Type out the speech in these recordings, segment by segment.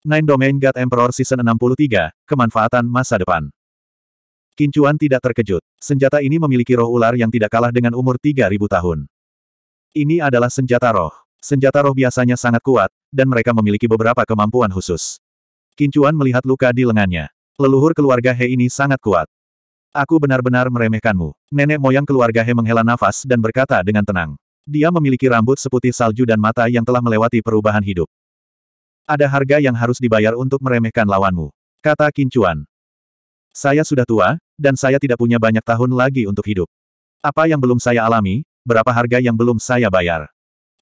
Nine Domain God Emperor Season 63, Kemanfaatan Masa Depan Kincuan tidak terkejut. Senjata ini memiliki roh ular yang tidak kalah dengan umur 3000 tahun. Ini adalah senjata roh. Senjata roh biasanya sangat kuat, dan mereka memiliki beberapa kemampuan khusus. Kincuan melihat luka di lengannya. Leluhur keluarga He ini sangat kuat. Aku benar-benar meremehkanmu. Nenek moyang keluarga He menghela nafas dan berkata dengan tenang. Dia memiliki rambut seputih salju dan mata yang telah melewati perubahan hidup. Ada harga yang harus dibayar untuk meremehkan lawanmu. Kata Kincuan. Saya sudah tua, dan saya tidak punya banyak tahun lagi untuk hidup. Apa yang belum saya alami, berapa harga yang belum saya bayar.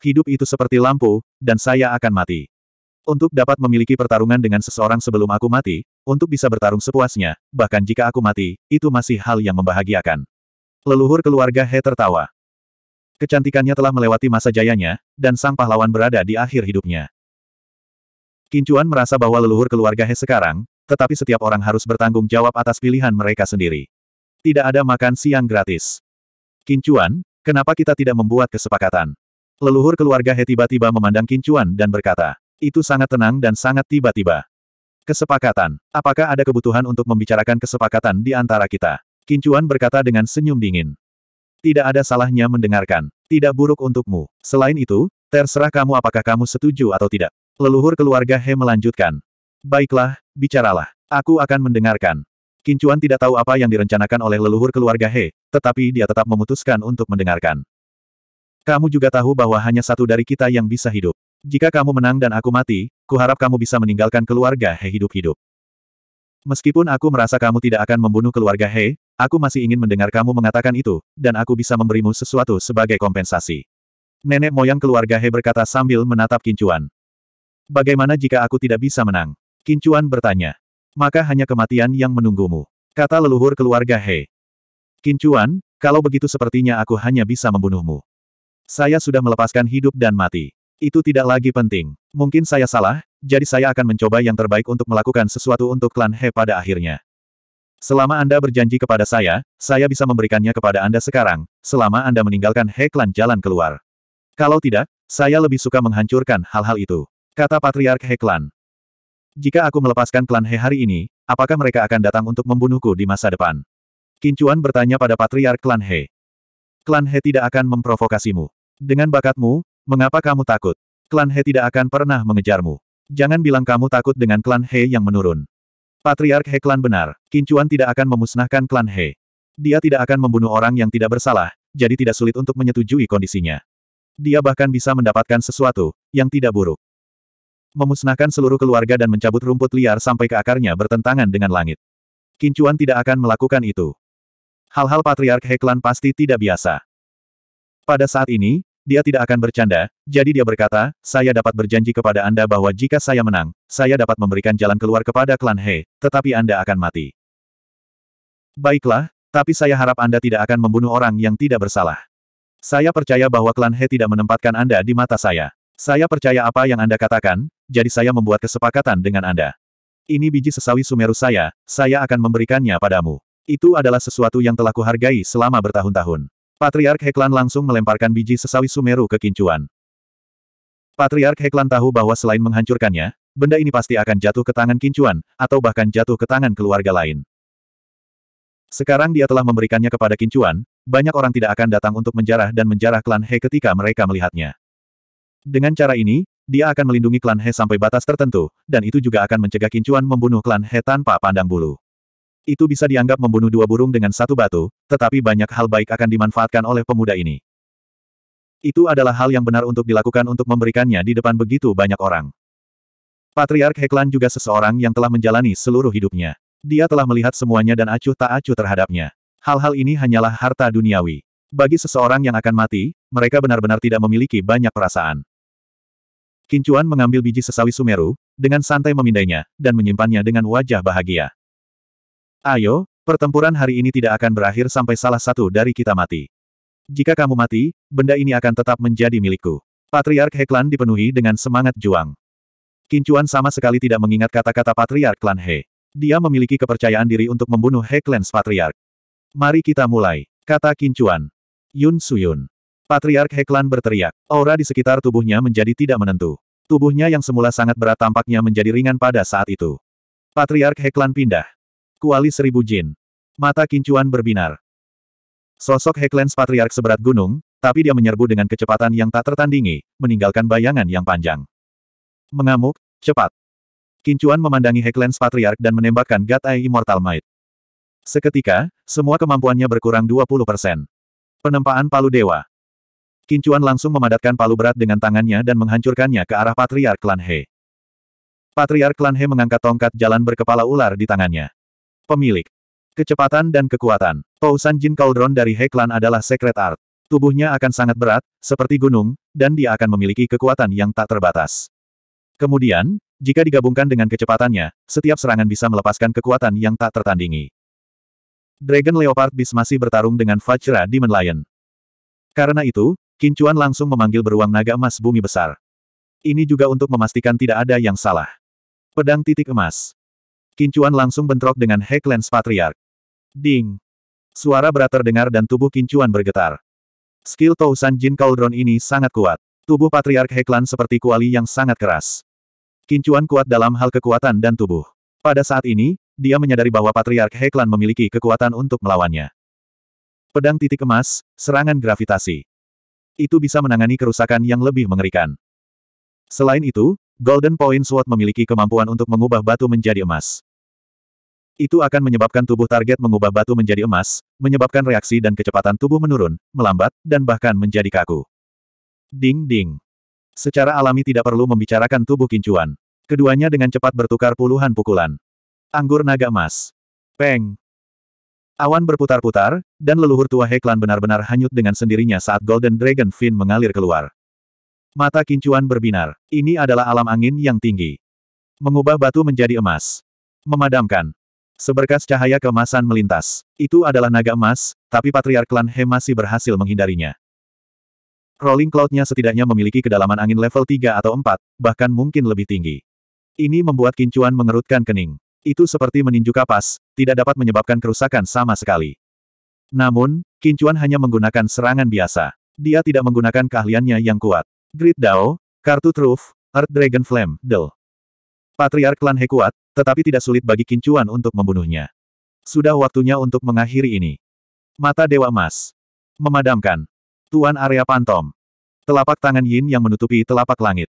Hidup itu seperti lampu, dan saya akan mati. Untuk dapat memiliki pertarungan dengan seseorang sebelum aku mati, untuk bisa bertarung sepuasnya, bahkan jika aku mati, itu masih hal yang membahagiakan. Leluhur keluarga He tertawa. Kecantikannya telah melewati masa jayanya, dan sang pahlawan berada di akhir hidupnya. Kincuan merasa bahwa leluhur keluarga He sekarang, tetapi setiap orang harus bertanggung jawab atas pilihan mereka sendiri. Tidak ada makan siang gratis. Kincuan, kenapa kita tidak membuat kesepakatan? Leluhur keluarga He tiba-tiba memandang Kincuan dan berkata, itu sangat tenang dan sangat tiba-tiba. Kesepakatan. Apakah ada kebutuhan untuk membicarakan kesepakatan di antara kita? Kincuan berkata dengan senyum dingin. Tidak ada salahnya mendengarkan. Tidak buruk untukmu. Selain itu, terserah kamu apakah kamu setuju atau tidak. Leluhur keluarga He melanjutkan. Baiklah, bicaralah. Aku akan mendengarkan. Kincuan tidak tahu apa yang direncanakan oleh leluhur keluarga He, tetapi dia tetap memutuskan untuk mendengarkan. Kamu juga tahu bahwa hanya satu dari kita yang bisa hidup. Jika kamu menang dan aku mati, kuharap kamu bisa meninggalkan keluarga He hidup-hidup. Meskipun aku merasa kamu tidak akan membunuh keluarga He, aku masih ingin mendengar kamu mengatakan itu, dan aku bisa memberimu sesuatu sebagai kompensasi. Nenek moyang keluarga He berkata sambil menatap Kincuan. Bagaimana jika aku tidak bisa menang? Kincuan bertanya. Maka hanya kematian yang menunggumu. Kata leluhur keluarga He. Kincuan, kalau begitu sepertinya aku hanya bisa membunuhmu. Saya sudah melepaskan hidup dan mati. Itu tidak lagi penting. Mungkin saya salah, jadi saya akan mencoba yang terbaik untuk melakukan sesuatu untuk klan He pada akhirnya. Selama Anda berjanji kepada saya, saya bisa memberikannya kepada Anda sekarang, selama Anda meninggalkan He klan jalan keluar. Kalau tidak, saya lebih suka menghancurkan hal-hal itu. Kata Patriark Heklan. Jika aku melepaskan klan He hari ini, apakah mereka akan datang untuk membunuhku di masa depan? Kincuan bertanya pada Patriark klan He. Klan He tidak akan memprovokasimu. Dengan bakatmu, mengapa kamu takut? Klan He tidak akan pernah mengejarmu. Jangan bilang kamu takut dengan klan He yang menurun. Patriark He klan benar, Kincuan tidak akan memusnahkan klan He. Dia tidak akan membunuh orang yang tidak bersalah, jadi tidak sulit untuk menyetujui kondisinya. Dia bahkan bisa mendapatkan sesuatu, yang tidak buruk. Memusnahkan seluruh keluarga dan mencabut rumput liar sampai ke akarnya bertentangan dengan langit. Kincuan tidak akan melakukan itu. Hal-hal patriark Heklan pasti tidak biasa. Pada saat ini, dia tidak akan bercanda, jadi dia berkata, saya dapat berjanji kepada Anda bahwa jika saya menang, saya dapat memberikan jalan keluar kepada klan He, tetapi Anda akan mati. Baiklah, tapi saya harap Anda tidak akan membunuh orang yang tidak bersalah. Saya percaya bahwa klan He tidak menempatkan Anda di mata saya. Saya percaya apa yang Anda katakan, jadi saya membuat kesepakatan dengan Anda. Ini biji sesawi Sumeru saya, saya akan memberikannya padamu. Itu adalah sesuatu yang telah kuhargai selama bertahun-tahun. Patriark Heklan langsung melemparkan biji sesawi Sumeru ke Kincuan. Patriark Heklan tahu bahwa selain menghancurkannya, benda ini pasti akan jatuh ke tangan Kincuan, atau bahkan jatuh ke tangan keluarga lain. Sekarang dia telah memberikannya kepada Kincuan, banyak orang tidak akan datang untuk menjarah dan menjarah klan He ketika mereka melihatnya. Dengan cara ini, dia akan melindungi klan He sampai batas tertentu, dan itu juga akan mencegah Kincuan membunuh klan He tanpa pandang bulu. Itu bisa dianggap membunuh dua burung dengan satu batu, tetapi banyak hal baik akan dimanfaatkan oleh pemuda ini. Itu adalah hal yang benar untuk dilakukan untuk memberikannya di depan begitu banyak orang. Patriark Heklan juga seseorang yang telah menjalani seluruh hidupnya. Dia telah melihat semuanya dan acuh tak acuh terhadapnya. Hal-hal ini hanyalah harta duniawi. Bagi seseorang yang akan mati, mereka benar-benar tidak memiliki banyak perasaan. Kincuan mengambil biji sesawi Sumeru, dengan santai memindainya, dan menyimpannya dengan wajah bahagia. Ayo, pertempuran hari ini tidak akan berakhir sampai salah satu dari kita mati. Jika kamu mati, benda ini akan tetap menjadi milikku. Patriark Heklan dipenuhi dengan semangat juang. Kincuan sama sekali tidak mengingat kata-kata Patriark Klan He. Dia memiliki kepercayaan diri untuk membunuh Heklans Patriark. Mari kita mulai, kata Kincuan. Yun Suyun. Patriark Heklan berteriak. Aura di sekitar tubuhnya menjadi tidak menentu. Tubuhnya yang semula sangat berat tampaknya menjadi ringan pada saat itu. Patriark Heklan pindah. Kuali seribu jin. Mata kincuan berbinar. Sosok Heklan Patriark seberat gunung, tapi dia menyerbu dengan kecepatan yang tak tertandingi, meninggalkan bayangan yang panjang. Mengamuk, cepat. Kincuan memandangi Heklan's Patriark dan menembakkan God Eye Immortal Might. Seketika, semua kemampuannya berkurang 20%. Penempaan Palu Dewa. Kincuan langsung memadatkan palu berat dengan tangannya dan menghancurkannya ke arah Patriark Klan He. Patriark Klan He mengangkat tongkat jalan berkepala ular di tangannya. Pemilik. Kecepatan dan kekuatan. Pausan Jin Cauldron dari He Klan adalah Secret Art. Tubuhnya akan sangat berat, seperti gunung, dan dia akan memiliki kekuatan yang tak terbatas. Kemudian, jika digabungkan dengan kecepatannya, setiap serangan bisa melepaskan kekuatan yang tak tertandingi. Dragon Leopard Beast masih bertarung dengan Vajra Demon Lion. Karena itu, Kincuan langsung memanggil beruang naga emas bumi besar. Ini juga untuk memastikan tidak ada yang salah. Pedang titik emas. Kincuan langsung bentrok dengan Heklens Patriarch. Ding. Suara berat terdengar dan tubuh Kincuan bergetar. Skill Tousan Jin Cauldron ini sangat kuat. Tubuh Patriark Heklan seperti kuali yang sangat keras. Kincuan kuat dalam hal kekuatan dan tubuh. Pada saat ini, dia menyadari bahwa Patriark Heklan memiliki kekuatan untuk melawannya. Pedang titik emas, serangan gravitasi itu bisa menangani kerusakan yang lebih mengerikan. Selain itu, Golden Point Sword memiliki kemampuan untuk mengubah batu menjadi emas. Itu akan menyebabkan tubuh target mengubah batu menjadi emas, menyebabkan reaksi dan kecepatan tubuh menurun, melambat, dan bahkan menjadi kaku. Ding ding. Secara alami tidak perlu membicarakan tubuh kincuan. Keduanya dengan cepat bertukar puluhan pukulan. Anggur naga emas. Peng. Awan berputar-putar, dan leluhur tua Heklan benar-benar hanyut dengan sendirinya saat Golden Dragon Fin mengalir keluar. Mata kincuan berbinar. Ini adalah alam angin yang tinggi. Mengubah batu menjadi emas. Memadamkan. Seberkas cahaya keemasan melintas. Itu adalah naga emas, tapi Patriark Klan He masih berhasil menghindarinya. Rolling cloud-nya setidaknya memiliki kedalaman angin level 3 atau 4, bahkan mungkin lebih tinggi. Ini membuat Kincuan mengerutkan kening. Itu seperti meninju kapas, tidak dapat menyebabkan kerusakan sama sekali. Namun, Kincuan hanya menggunakan serangan biasa. Dia tidak menggunakan keahliannya yang kuat. Grid Dao, Kartu Truf, Earth Dragon Flame, Del. Patriark Klan He kuat, tetapi tidak sulit bagi Kincuan untuk membunuhnya. Sudah waktunya untuk mengakhiri ini. Mata Dewa Emas. Memadamkan. Tuan Area Pantom. Telapak tangan Yin yang menutupi telapak langit.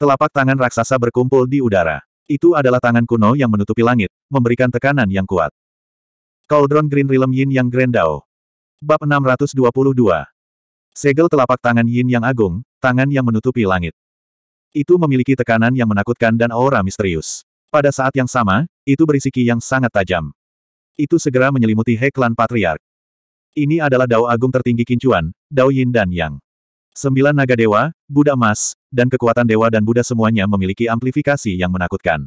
Telapak tangan raksasa berkumpul di udara. Itu adalah tangan kuno yang menutupi langit, memberikan tekanan yang kuat. Cauldron Green Realm Yin Yang Grendao. Bab 622. Segel telapak tangan Yin Yang Agung, tangan yang menutupi langit. Itu memiliki tekanan yang menakutkan dan aura misterius. Pada saat yang sama, itu berisi ki yang sangat tajam. Itu segera menyelimuti Heklan Patriark. Ini adalah dao agung tertinggi kincuan, dao yin dan yang. Sembilan naga dewa, Buddha emas, dan kekuatan dewa dan Buddha semuanya memiliki amplifikasi yang menakutkan.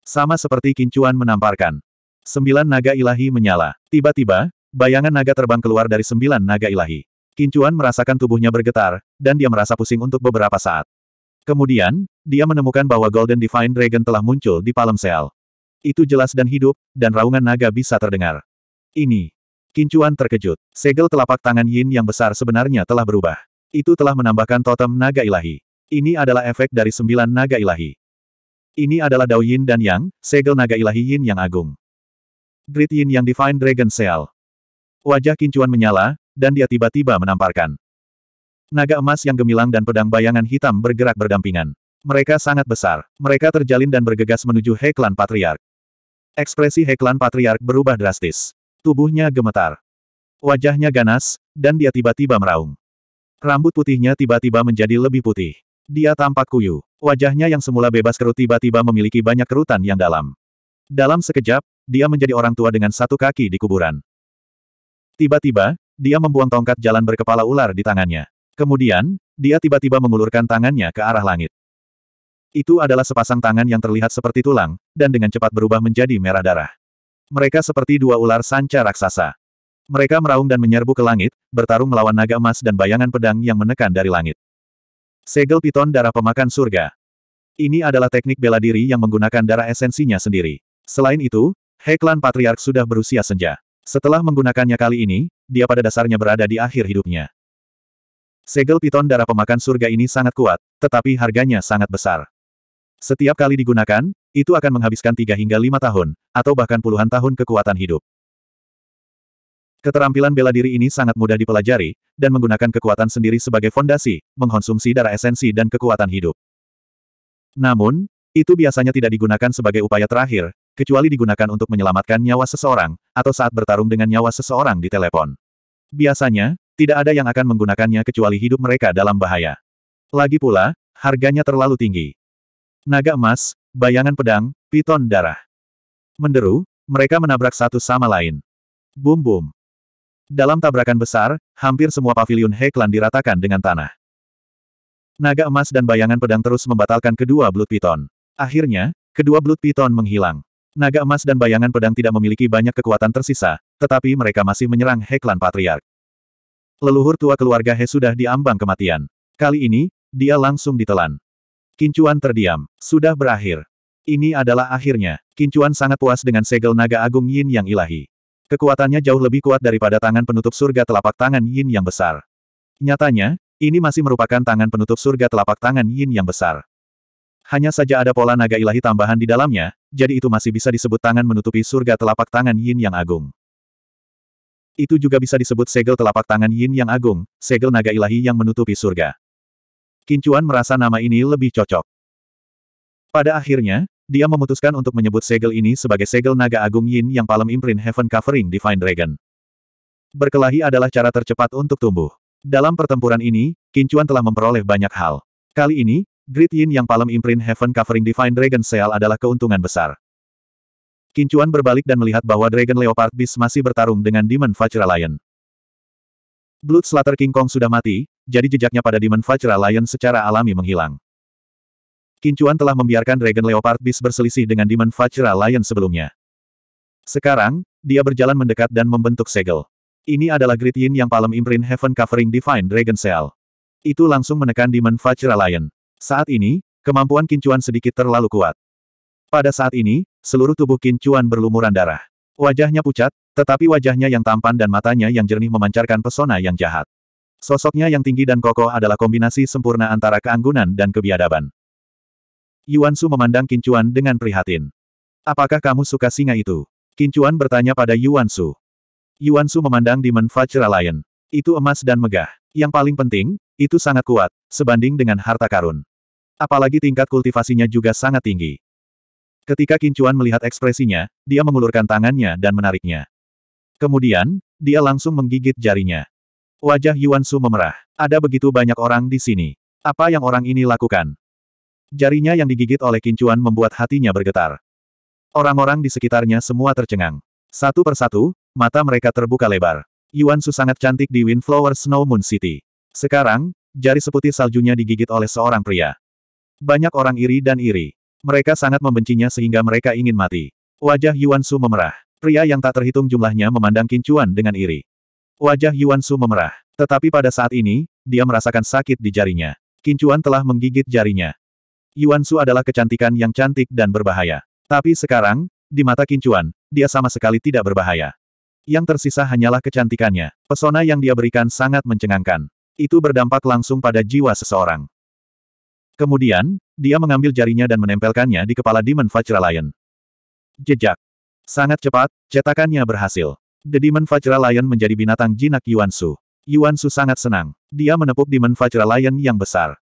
Sama seperti kincuan menamparkan. Sembilan naga ilahi menyala. Tiba-tiba, bayangan naga terbang keluar dari sembilan naga ilahi. Kincuan merasakan tubuhnya bergetar, dan dia merasa pusing untuk beberapa saat. Kemudian, dia menemukan bahwa Golden Divine Dragon telah muncul di Palem Seal. Itu jelas dan hidup, dan raungan naga bisa terdengar. Ini. Kincuan terkejut. Segel telapak tangan Yin yang besar sebenarnya telah berubah. Itu telah menambahkan totem naga ilahi. Ini adalah efek dari sembilan naga ilahi. Ini adalah Dao Yin dan Yang, segel naga ilahi Yin yang agung. Great Yin yang Divine Dragon Seal. Wajah Kincuan menyala, dan dia tiba-tiba menamparkan. Naga emas yang gemilang dan pedang bayangan hitam bergerak berdampingan. Mereka sangat besar. Mereka terjalin dan bergegas menuju Heklan Patriark. Ekspresi Heklan Patriark berubah drastis. Tubuhnya gemetar. Wajahnya ganas, dan dia tiba-tiba meraung. Rambut putihnya tiba-tiba menjadi lebih putih. Dia tampak kuyu. Wajahnya yang semula bebas kerut tiba-tiba memiliki banyak kerutan yang dalam. Dalam sekejap, dia menjadi orang tua dengan satu kaki di kuburan. Tiba-tiba, dia membuang tongkat jalan berkepala ular di tangannya. Kemudian, dia tiba-tiba mengulurkan tangannya ke arah langit. Itu adalah sepasang tangan yang terlihat seperti tulang, dan dengan cepat berubah menjadi merah darah. Mereka seperti dua ular sanca raksasa. Mereka meraung dan menyerbu ke langit, bertarung melawan naga emas dan bayangan pedang yang menekan dari langit. Segel piton darah pemakan surga. Ini adalah teknik bela diri yang menggunakan darah esensinya sendiri. Selain itu, Heklan Patriark sudah berusia senja. Setelah menggunakannya kali ini, dia pada dasarnya berada di akhir hidupnya. Segel piton darah pemakan surga ini sangat kuat, tetapi harganya sangat besar. Setiap kali digunakan, itu akan menghabiskan 3 hingga 5 tahun, atau bahkan puluhan tahun kekuatan hidup. Keterampilan bela diri ini sangat mudah dipelajari, dan menggunakan kekuatan sendiri sebagai fondasi, mengkonsumsi darah esensi dan kekuatan hidup. Namun, itu biasanya tidak digunakan sebagai upaya terakhir, kecuali digunakan untuk menyelamatkan nyawa seseorang, atau saat bertarung dengan nyawa seseorang di telepon. Biasanya, tidak ada yang akan menggunakannya kecuali hidup mereka dalam bahaya. Lagi pula, harganya terlalu tinggi. Naga emas, bayangan pedang, piton darah. Menderu, mereka menabrak satu sama lain. Bum-bum. Dalam tabrakan besar, hampir semua pavilion Heklan diratakan dengan tanah. Naga emas dan bayangan pedang terus membatalkan kedua Blood Python. Akhirnya, kedua Blood Python menghilang. Naga emas dan bayangan pedang tidak memiliki banyak kekuatan tersisa, tetapi mereka masih menyerang Heklan Patriark. Leluhur tua keluarga He sudah diambang kematian. Kali ini, dia langsung ditelan. Kincuan terdiam. Sudah berakhir. Ini adalah akhirnya. Kincuan sangat puas dengan segel naga agung yin yang ilahi. Kekuatannya jauh lebih kuat daripada tangan penutup surga telapak tangan Yin yang besar. Nyatanya, ini masih merupakan tangan penutup surga telapak tangan Yin yang besar. Hanya saja ada pola naga ilahi tambahan di dalamnya, jadi itu masih bisa disebut tangan menutupi surga telapak tangan Yin yang agung. Itu juga bisa disebut segel telapak tangan Yin yang agung, segel naga ilahi yang menutupi surga. Kincuan merasa nama ini lebih cocok. Pada akhirnya, dia memutuskan untuk menyebut segel ini sebagai segel naga agung Yin yang palem imprint Heaven Covering Divine Dragon. Berkelahi adalah cara tercepat untuk tumbuh. Dalam pertempuran ini, Kincuan telah memperoleh banyak hal. Kali ini, Grid Yin yang palem imprint Heaven Covering Divine Dragon Seal adalah keuntungan besar. Kincuan berbalik dan melihat bahwa Dragon Leopard Beast masih bertarung dengan Demon Vajra Lion. Blood Slaughter King Kong sudah mati, jadi jejaknya pada Demon Vajra Lion secara alami menghilang. Kincuan telah membiarkan Dragon Leopard Beast berselisih dengan Demon Vajra Lion sebelumnya. Sekarang, dia berjalan mendekat dan membentuk segel. Ini adalah Great Yin yang palem imprint Heaven Covering Divine Dragon Cell. Itu langsung menekan Demon Vajra Lion. Saat ini, kemampuan Kincuan sedikit terlalu kuat. Pada saat ini, seluruh tubuh Kincuan berlumuran darah. Wajahnya pucat, tetapi wajahnya yang tampan dan matanya yang jernih memancarkan pesona yang jahat. Sosoknya yang tinggi dan kokoh adalah kombinasi sempurna antara keanggunan dan kebiadaban. Yuan Su memandang Kincuan dengan prihatin. Apakah kamu suka singa itu? Kincuan bertanya pada Yuan Su. Yuan Su memandang Demon Fajra Lion. Itu emas dan megah. Yang paling penting, itu sangat kuat, sebanding dengan harta karun. Apalagi tingkat kultivasinya juga sangat tinggi. Ketika Kincuan melihat ekspresinya, dia mengulurkan tangannya dan menariknya. Kemudian, dia langsung menggigit jarinya. Wajah Yuan Su memerah. Ada begitu banyak orang di sini. Apa yang orang ini lakukan? Jarinya yang digigit oleh kincuan membuat hatinya bergetar. Orang-orang di sekitarnya semua tercengang. Satu persatu, mata mereka terbuka lebar. Yuan Su sangat cantik di Windflower Snow Moon City. Sekarang, jari seputih saljunya digigit oleh seorang pria. Banyak orang iri dan iri. Mereka sangat membencinya sehingga mereka ingin mati. Wajah Yuan Su memerah. Pria yang tak terhitung jumlahnya memandang kincuan dengan iri. Wajah Yuan Su memerah. Tetapi pada saat ini, dia merasakan sakit di jarinya. Kincuan telah menggigit jarinya. Yuan Su adalah kecantikan yang cantik dan berbahaya. Tapi sekarang, di mata Kincuan, dia sama sekali tidak berbahaya. Yang tersisa hanyalah kecantikannya. Pesona yang dia berikan sangat mencengangkan. Itu berdampak langsung pada jiwa seseorang. Kemudian, dia mengambil jarinya dan menempelkannya di kepala Demon Fajra Lion. Jejak. Sangat cepat, cetakannya berhasil. The Demon Fajra Lion menjadi binatang jinak Yuan Su. Yuan Su sangat senang. Dia menepuk Demon Fajra Lion yang besar.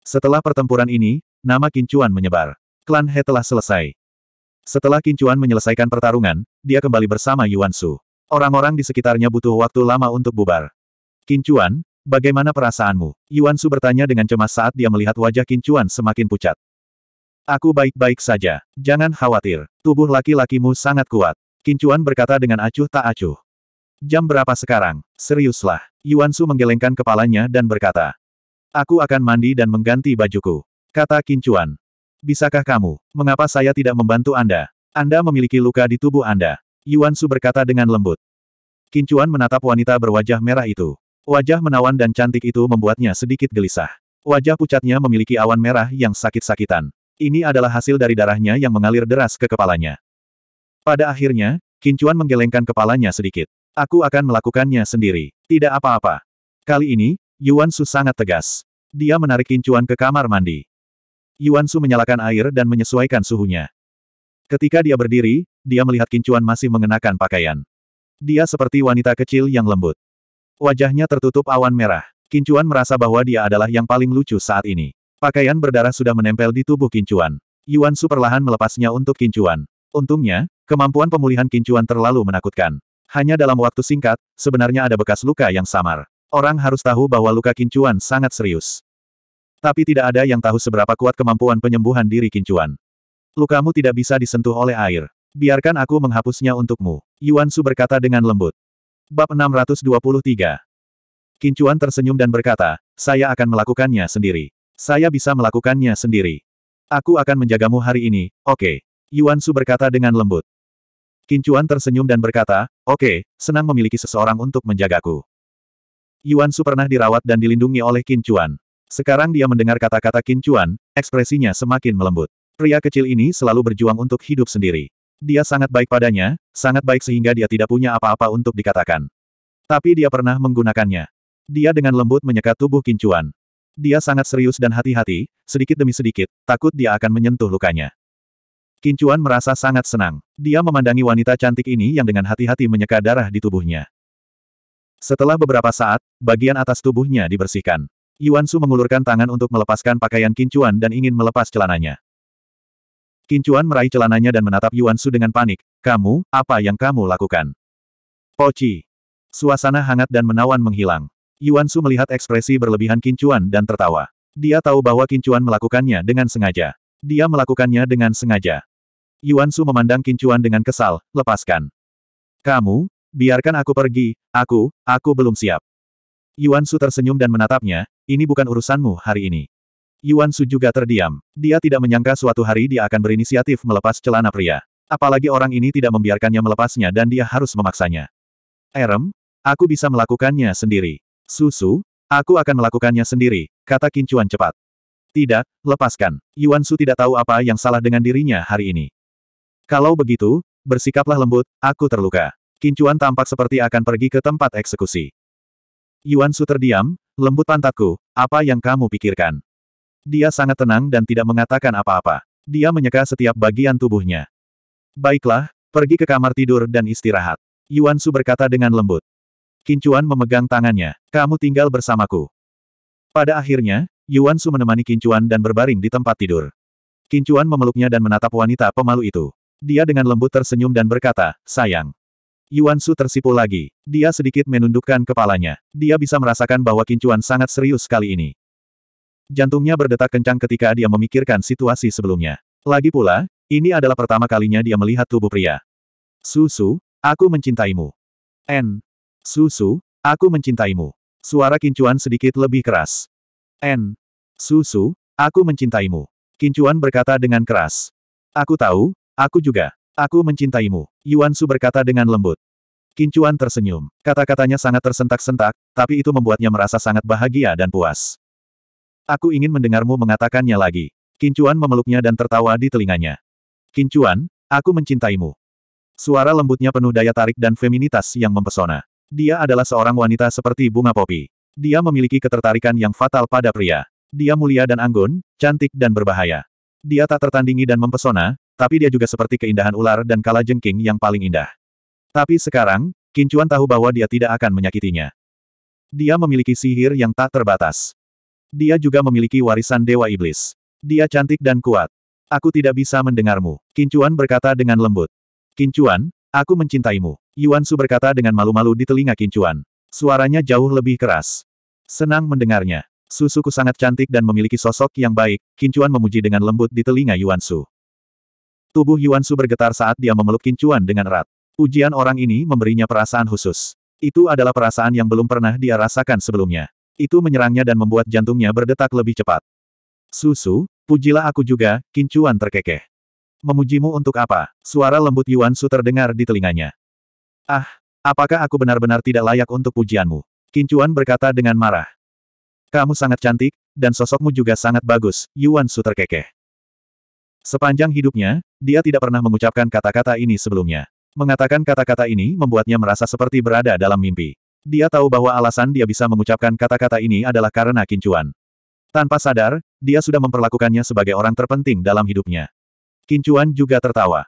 Setelah pertempuran ini, Nama Kincuan menyebar. Klan He telah selesai. Setelah Kincuan menyelesaikan pertarungan, dia kembali bersama Yuan Su. Orang-orang di sekitarnya butuh waktu lama untuk bubar. Kincuan, bagaimana perasaanmu? Yuan Su bertanya dengan cemas saat dia melihat wajah Kincuan semakin pucat. Aku baik-baik saja. Jangan khawatir. Tubuh laki-lakimu sangat kuat. Kincuan berkata dengan acuh tak acuh. Jam berapa sekarang? Seriuslah. Yuan Su menggelengkan kepalanya dan berkata. Aku akan mandi dan mengganti bajuku. Kata Kincuan. Bisakah kamu? Mengapa saya tidak membantu Anda? Anda memiliki luka di tubuh Anda. Yuan Su berkata dengan lembut. Kincuan menatap wanita berwajah merah itu. Wajah menawan dan cantik itu membuatnya sedikit gelisah. Wajah pucatnya memiliki awan merah yang sakit-sakitan. Ini adalah hasil dari darahnya yang mengalir deras ke kepalanya. Pada akhirnya, Kincuan menggelengkan kepalanya sedikit. Aku akan melakukannya sendiri. Tidak apa-apa. Kali ini, Yuan Su sangat tegas. Dia menarik Kincuan ke kamar mandi. Yuan Su menyalakan air dan menyesuaikan suhunya. Ketika dia berdiri, dia melihat Kincuan masih mengenakan pakaian. Dia seperti wanita kecil yang lembut. Wajahnya tertutup awan merah. Kincuan merasa bahwa dia adalah yang paling lucu saat ini. Pakaian berdarah sudah menempel di tubuh Kincuan. Yuan Su perlahan melepasnya untuk Kincuan. Untungnya, kemampuan pemulihan Kincuan terlalu menakutkan. Hanya dalam waktu singkat, sebenarnya ada bekas luka yang samar. Orang harus tahu bahwa luka Kincuan sangat serius. Tapi tidak ada yang tahu seberapa kuat kemampuan penyembuhan diri Kincuan. Lukamu tidak bisa disentuh oleh air. Biarkan aku menghapusnya untukmu. Yuan Su berkata dengan lembut. Bab 623 Kincuan tersenyum dan berkata, saya akan melakukannya sendiri. Saya bisa melakukannya sendiri. Aku akan menjagamu hari ini, oke. Okay. Yuan Su berkata dengan lembut. Kincuan tersenyum dan berkata, oke, okay, senang memiliki seseorang untuk menjagaku. Yuan Su pernah dirawat dan dilindungi oleh Kincuan. Sekarang dia mendengar kata-kata Kincuan, ekspresinya semakin melembut. Pria kecil ini selalu berjuang untuk hidup sendiri. Dia sangat baik padanya, sangat baik sehingga dia tidak punya apa-apa untuk dikatakan. Tapi dia pernah menggunakannya. Dia dengan lembut menyeka tubuh Kincuan. Dia sangat serius dan hati-hati, sedikit demi sedikit, takut dia akan menyentuh lukanya. Kincuan merasa sangat senang. Dia memandangi wanita cantik ini yang dengan hati-hati menyeka darah di tubuhnya. Setelah beberapa saat, bagian atas tubuhnya dibersihkan. Yuan Su mengulurkan tangan untuk melepaskan pakaian Kincuan dan ingin melepas celananya. Kincuan meraih celananya dan menatap Yuan Su dengan panik. Kamu, apa yang kamu lakukan? Poci. Suasana hangat dan menawan menghilang. Yuan Su melihat ekspresi berlebihan Kincuan dan tertawa. Dia tahu bahwa Kincuan melakukannya dengan sengaja. Dia melakukannya dengan sengaja. Yuan Su memandang Kincuan dengan kesal, lepaskan. Kamu, biarkan aku pergi, aku, aku belum siap. Yuan Su tersenyum dan menatapnya, ini bukan urusanmu hari ini. Yuan Su juga terdiam. Dia tidak menyangka suatu hari dia akan berinisiatif melepas celana pria. Apalagi orang ini tidak membiarkannya melepasnya dan dia harus memaksanya. Erem, aku bisa melakukannya sendiri. Susu, aku akan melakukannya sendiri, kata Kincuan cepat. Tidak, lepaskan. Yuan Su tidak tahu apa yang salah dengan dirinya hari ini. Kalau begitu, bersikaplah lembut, aku terluka. Kincuan tampak seperti akan pergi ke tempat eksekusi. Yuan Su terdiam, lembut pantatku, apa yang kamu pikirkan? Dia sangat tenang dan tidak mengatakan apa-apa. Dia menyeka setiap bagian tubuhnya. Baiklah, pergi ke kamar tidur dan istirahat. Yuan Su berkata dengan lembut. Kincuan memegang tangannya. Kamu tinggal bersamaku. Pada akhirnya, Yuan Su menemani Kincuan dan berbaring di tempat tidur. Kincuan memeluknya dan menatap wanita pemalu itu. Dia dengan lembut tersenyum dan berkata, sayang. Yuan Su tersipu lagi. Dia sedikit menundukkan kepalanya. Dia bisa merasakan bahwa Kincuan sangat serius kali ini. Jantungnya berdetak kencang ketika dia memikirkan situasi sebelumnya. Lagi pula, ini adalah pertama kalinya dia melihat tubuh pria. Susu, aku mencintaimu. N. Susu, aku mencintaimu. Suara Kincuan sedikit lebih keras. N. Susu, aku mencintaimu. Kincuan berkata dengan keras. Aku tahu, aku juga. Aku mencintaimu, Yuan Su berkata dengan lembut. Kincuan tersenyum. Kata-katanya sangat tersentak-sentak, tapi itu membuatnya merasa sangat bahagia dan puas. Aku ingin mendengarmu mengatakannya lagi. Kincuan memeluknya dan tertawa di telinganya. Kincuan, aku mencintaimu. Suara lembutnya penuh daya tarik dan feminitas yang mempesona. Dia adalah seorang wanita seperti bunga popi. Dia memiliki ketertarikan yang fatal pada pria. Dia mulia dan anggun, cantik dan berbahaya. Dia tak tertandingi dan mempesona, tapi dia juga seperti keindahan ular dan kala jengking yang paling indah. Tapi sekarang, Kincuan tahu bahwa dia tidak akan menyakitinya. Dia memiliki sihir yang tak terbatas. Dia juga memiliki warisan Dewa Iblis. Dia cantik dan kuat. Aku tidak bisa mendengarmu, Kincuan berkata dengan lembut. Kincuan, aku mencintaimu. Yuan Su berkata dengan malu-malu di telinga Kincuan. Suaranya jauh lebih keras. Senang mendengarnya. Susuku sangat cantik dan memiliki sosok yang baik, Kincuan memuji dengan lembut di telinga Yuan Su. Tubuh Yuan Su bergetar saat dia memeluk Kincuan dengan erat. Ujian orang ini memberinya perasaan khusus. Itu adalah perasaan yang belum pernah dia rasakan sebelumnya. Itu menyerangnya dan membuat jantungnya berdetak lebih cepat. Susu, pujilah aku juga, Kincuan terkekeh. Memujimu untuk apa? Suara lembut Yuan Su terdengar di telinganya. Ah, apakah aku benar-benar tidak layak untuk pujianmu? Kincuan berkata dengan marah. Kamu sangat cantik, dan sosokmu juga sangat bagus, Yuan Su terkekeh. Sepanjang hidupnya, dia tidak pernah mengucapkan kata-kata ini sebelumnya. Mengatakan kata-kata ini membuatnya merasa seperti berada dalam mimpi. Dia tahu bahwa alasan dia bisa mengucapkan kata-kata ini adalah karena kincuan. Tanpa sadar, dia sudah memperlakukannya sebagai orang terpenting dalam hidupnya. Kincuan juga tertawa.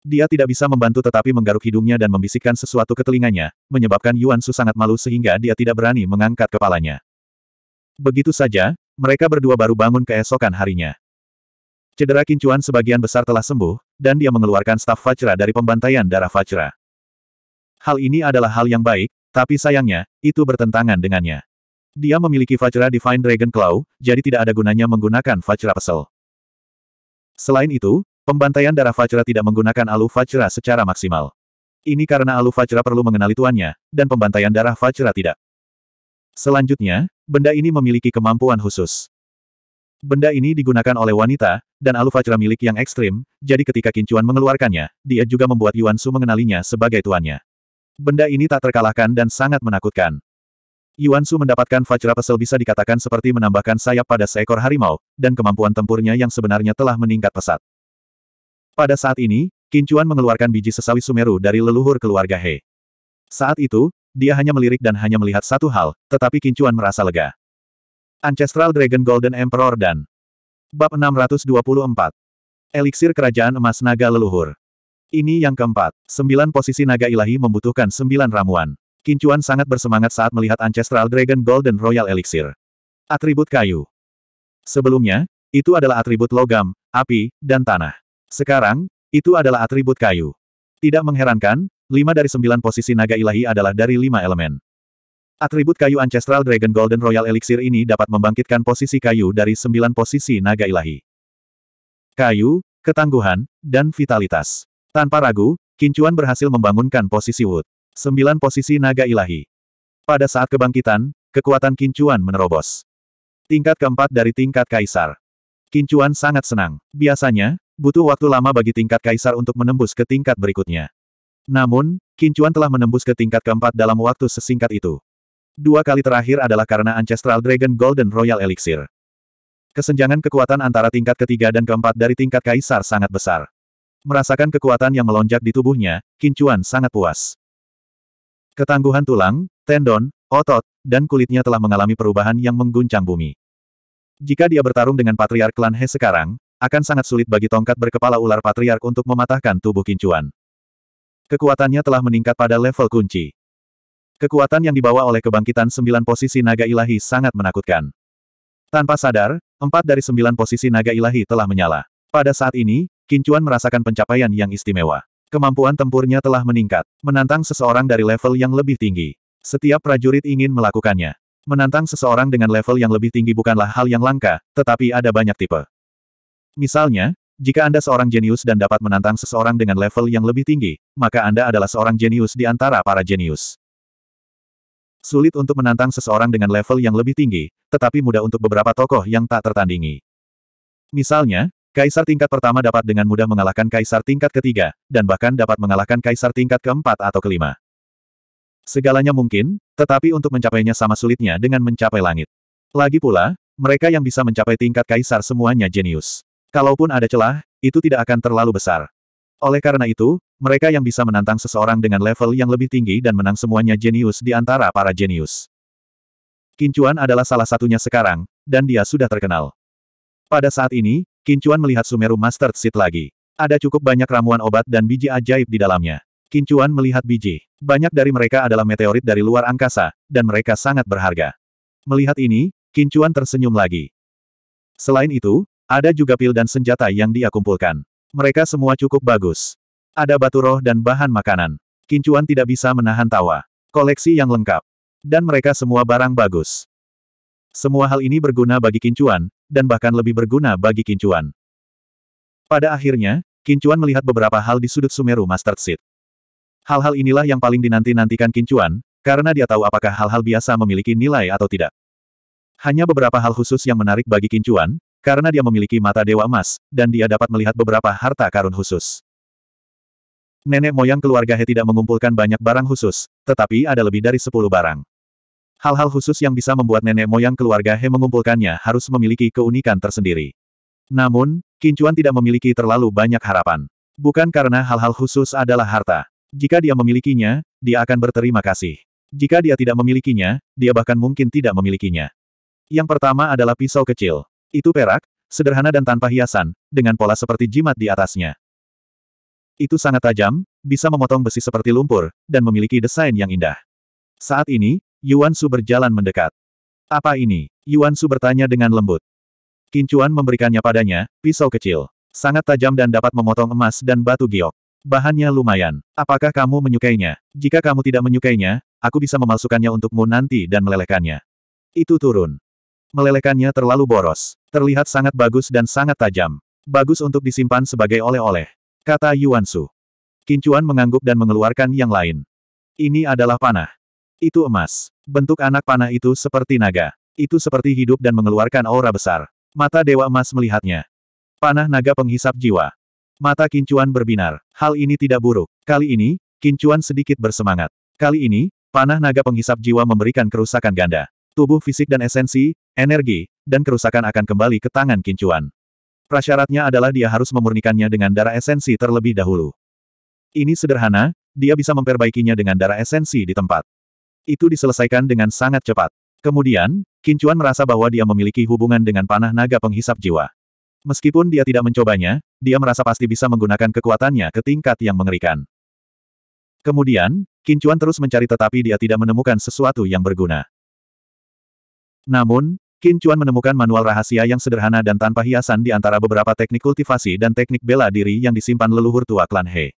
Dia tidak bisa membantu tetapi menggaruk hidungnya dan membisikkan sesuatu ke telinganya, menyebabkan Yuan Su sangat malu sehingga dia tidak berani mengangkat kepalanya. Begitu saja, mereka berdua baru bangun keesokan harinya. Cedera kincuan sebagian besar telah sembuh, dan dia mengeluarkan staf Vajra dari pembantaian darah Vajra. Hal ini adalah hal yang baik, tapi sayangnya, itu bertentangan dengannya. Dia memiliki Vajra Divine Dragon Claw, jadi tidak ada gunanya menggunakan Vajra Pesel. Selain itu, pembantaian darah Vajra tidak menggunakan alu Vajra secara maksimal. Ini karena alu Vajra perlu mengenali tuannya, dan pembantaian darah Vajra tidak. Selanjutnya, benda ini memiliki kemampuan khusus. Benda ini digunakan oleh wanita, dan alu milik yang ekstrim, jadi ketika Kincuan mengeluarkannya, dia juga membuat Yuan Su mengenalinya sebagai tuannya. Benda ini tak terkalahkan dan sangat menakutkan. Yuan Su mendapatkan Fajra Pesel bisa dikatakan seperti menambahkan sayap pada seekor harimau, dan kemampuan tempurnya yang sebenarnya telah meningkat pesat. Pada saat ini, Kincuan mengeluarkan biji sesawi Sumeru dari leluhur keluarga He. Saat itu, dia hanya melirik dan hanya melihat satu hal, tetapi Kincuan merasa lega. Ancestral Dragon Golden Emperor dan Bab 624 Eliksir Kerajaan Emas Naga Leluhur Ini yang keempat, sembilan posisi naga ilahi membutuhkan sembilan ramuan. Kincuan sangat bersemangat saat melihat Ancestral Dragon Golden Royal Elixir. Atribut kayu. Sebelumnya, itu adalah atribut logam, api, dan tanah. Sekarang, itu adalah atribut kayu. Tidak mengherankan, lima dari sembilan posisi naga ilahi adalah dari lima elemen. Atribut kayu Ancestral Dragon Golden Royal Elixir ini dapat membangkitkan posisi kayu dari sembilan posisi naga ilahi. Kayu, ketangguhan, dan vitalitas. Tanpa ragu, Kincuan berhasil membangunkan posisi Wood. Sembilan posisi naga ilahi. Pada saat kebangkitan, kekuatan Kincuan menerobos. Tingkat keempat dari tingkat kaisar. Kincuan sangat senang. Biasanya, butuh waktu lama bagi tingkat kaisar untuk menembus ke tingkat berikutnya. Namun, Kincuan telah menembus ke tingkat keempat dalam waktu sesingkat itu. Dua kali terakhir adalah karena Ancestral Dragon Golden Royal Elixir. Kesenjangan kekuatan antara tingkat ketiga dan keempat dari tingkat kaisar sangat besar. Merasakan kekuatan yang melonjak di tubuhnya, Kincuan sangat puas. Ketangguhan tulang, tendon, otot, dan kulitnya telah mengalami perubahan yang mengguncang bumi. Jika dia bertarung dengan Patriark Klan He sekarang, akan sangat sulit bagi tongkat berkepala ular Patriark untuk mematahkan tubuh Kincuan. Kekuatannya telah meningkat pada level kunci. Kekuatan yang dibawa oleh kebangkitan sembilan posisi naga ilahi sangat menakutkan. Tanpa sadar, empat dari sembilan posisi naga ilahi telah menyala. Pada saat ini, Kincuan merasakan pencapaian yang istimewa. Kemampuan tempurnya telah meningkat, menantang seseorang dari level yang lebih tinggi. Setiap prajurit ingin melakukannya. Menantang seseorang dengan level yang lebih tinggi bukanlah hal yang langka, tetapi ada banyak tipe. Misalnya, jika Anda seorang jenius dan dapat menantang seseorang dengan level yang lebih tinggi, maka Anda adalah seorang jenius di antara para jenius. Sulit untuk menantang seseorang dengan level yang lebih tinggi, tetapi mudah untuk beberapa tokoh yang tak tertandingi. Misalnya, Kaisar tingkat pertama dapat dengan mudah mengalahkan kaisar tingkat ketiga, dan bahkan dapat mengalahkan kaisar tingkat keempat atau kelima. Segalanya mungkin, tetapi untuk mencapainya sama sulitnya dengan mencapai langit. Lagi pula, mereka yang bisa mencapai tingkat kaisar semuanya jenius. Kalaupun ada celah, itu tidak akan terlalu besar. Oleh karena itu, mereka yang bisa menantang seseorang dengan level yang lebih tinggi dan menang semuanya jenius di antara para jenius. Kincuan adalah salah satunya sekarang, dan dia sudah terkenal. Pada saat ini, Kincuan melihat Sumeru Master Seed lagi. Ada cukup banyak ramuan obat dan biji ajaib di dalamnya. Kincuan melihat biji. Banyak dari mereka adalah meteorit dari luar angkasa, dan mereka sangat berharga. Melihat ini, Kincuan tersenyum lagi. Selain itu, ada juga pil dan senjata yang dia kumpulkan. Mereka semua cukup bagus. Ada batu roh dan bahan makanan. Kincuan tidak bisa menahan tawa. Koleksi yang lengkap. Dan mereka semua barang bagus. Semua hal ini berguna bagi Kincuan, dan bahkan lebih berguna bagi Kincuan. Pada akhirnya, Kincuan melihat beberapa hal di sudut Sumeru Master Seed. Hal-hal inilah yang paling dinanti-nantikan Kincuan, karena dia tahu apakah hal-hal biasa memiliki nilai atau tidak. Hanya beberapa hal khusus yang menarik bagi Kincuan, karena dia memiliki mata dewa emas, dan dia dapat melihat beberapa harta karun khusus. Nenek moyang keluarga He tidak mengumpulkan banyak barang khusus, tetapi ada lebih dari sepuluh barang. Hal-hal khusus yang bisa membuat nenek moyang keluarga He mengumpulkannya harus memiliki keunikan tersendiri. Namun, Kincuan tidak memiliki terlalu banyak harapan. Bukan karena hal-hal khusus adalah harta. Jika dia memilikinya, dia akan berterima kasih. Jika dia tidak memilikinya, dia bahkan mungkin tidak memilikinya. Yang pertama adalah pisau kecil. Itu perak, sederhana dan tanpa hiasan, dengan pola seperti jimat di atasnya. Itu sangat tajam, bisa memotong besi seperti lumpur, dan memiliki desain yang indah. Saat ini, Yuan Su berjalan mendekat. Apa ini? Yuan Su bertanya dengan lembut. Kincuan memberikannya padanya, pisau kecil. Sangat tajam dan dapat memotong emas dan batu giok. Bahannya lumayan. Apakah kamu menyukainya? Jika kamu tidak menyukainya, aku bisa memalsukannya untukmu nanti dan melelehkannya. Itu turun. Melelekannya terlalu boros. Terlihat sangat bagus dan sangat tajam. Bagus untuk disimpan sebagai oleh-oleh, kata Yuan Su. Kincuan mengangguk dan mengeluarkan yang lain. Ini adalah panah. Itu emas. Bentuk anak panah itu seperti naga. Itu seperti hidup dan mengeluarkan aura besar. Mata Dewa Emas melihatnya. Panah naga penghisap jiwa. Mata Kincuan berbinar. Hal ini tidak buruk. Kali ini, Kincuan sedikit bersemangat. Kali ini, panah naga penghisap jiwa memberikan kerusakan ganda. Tubuh fisik dan esensi, energi, dan kerusakan akan kembali ke tangan Kincuan. Prasyaratnya adalah dia harus memurnikannya dengan darah esensi terlebih dahulu. Ini sederhana, dia bisa memperbaikinya dengan darah esensi di tempat. Itu diselesaikan dengan sangat cepat. Kemudian, Kincuan merasa bahwa dia memiliki hubungan dengan panah naga penghisap jiwa. Meskipun dia tidak mencobanya, dia merasa pasti bisa menggunakan kekuatannya ke tingkat yang mengerikan. Kemudian, Kincuan terus mencari tetapi dia tidak menemukan sesuatu yang berguna. Namun, Qin Chuan menemukan manual rahasia yang sederhana dan tanpa hiasan di antara beberapa teknik kultivasi dan teknik bela diri yang disimpan leluhur tua klan He.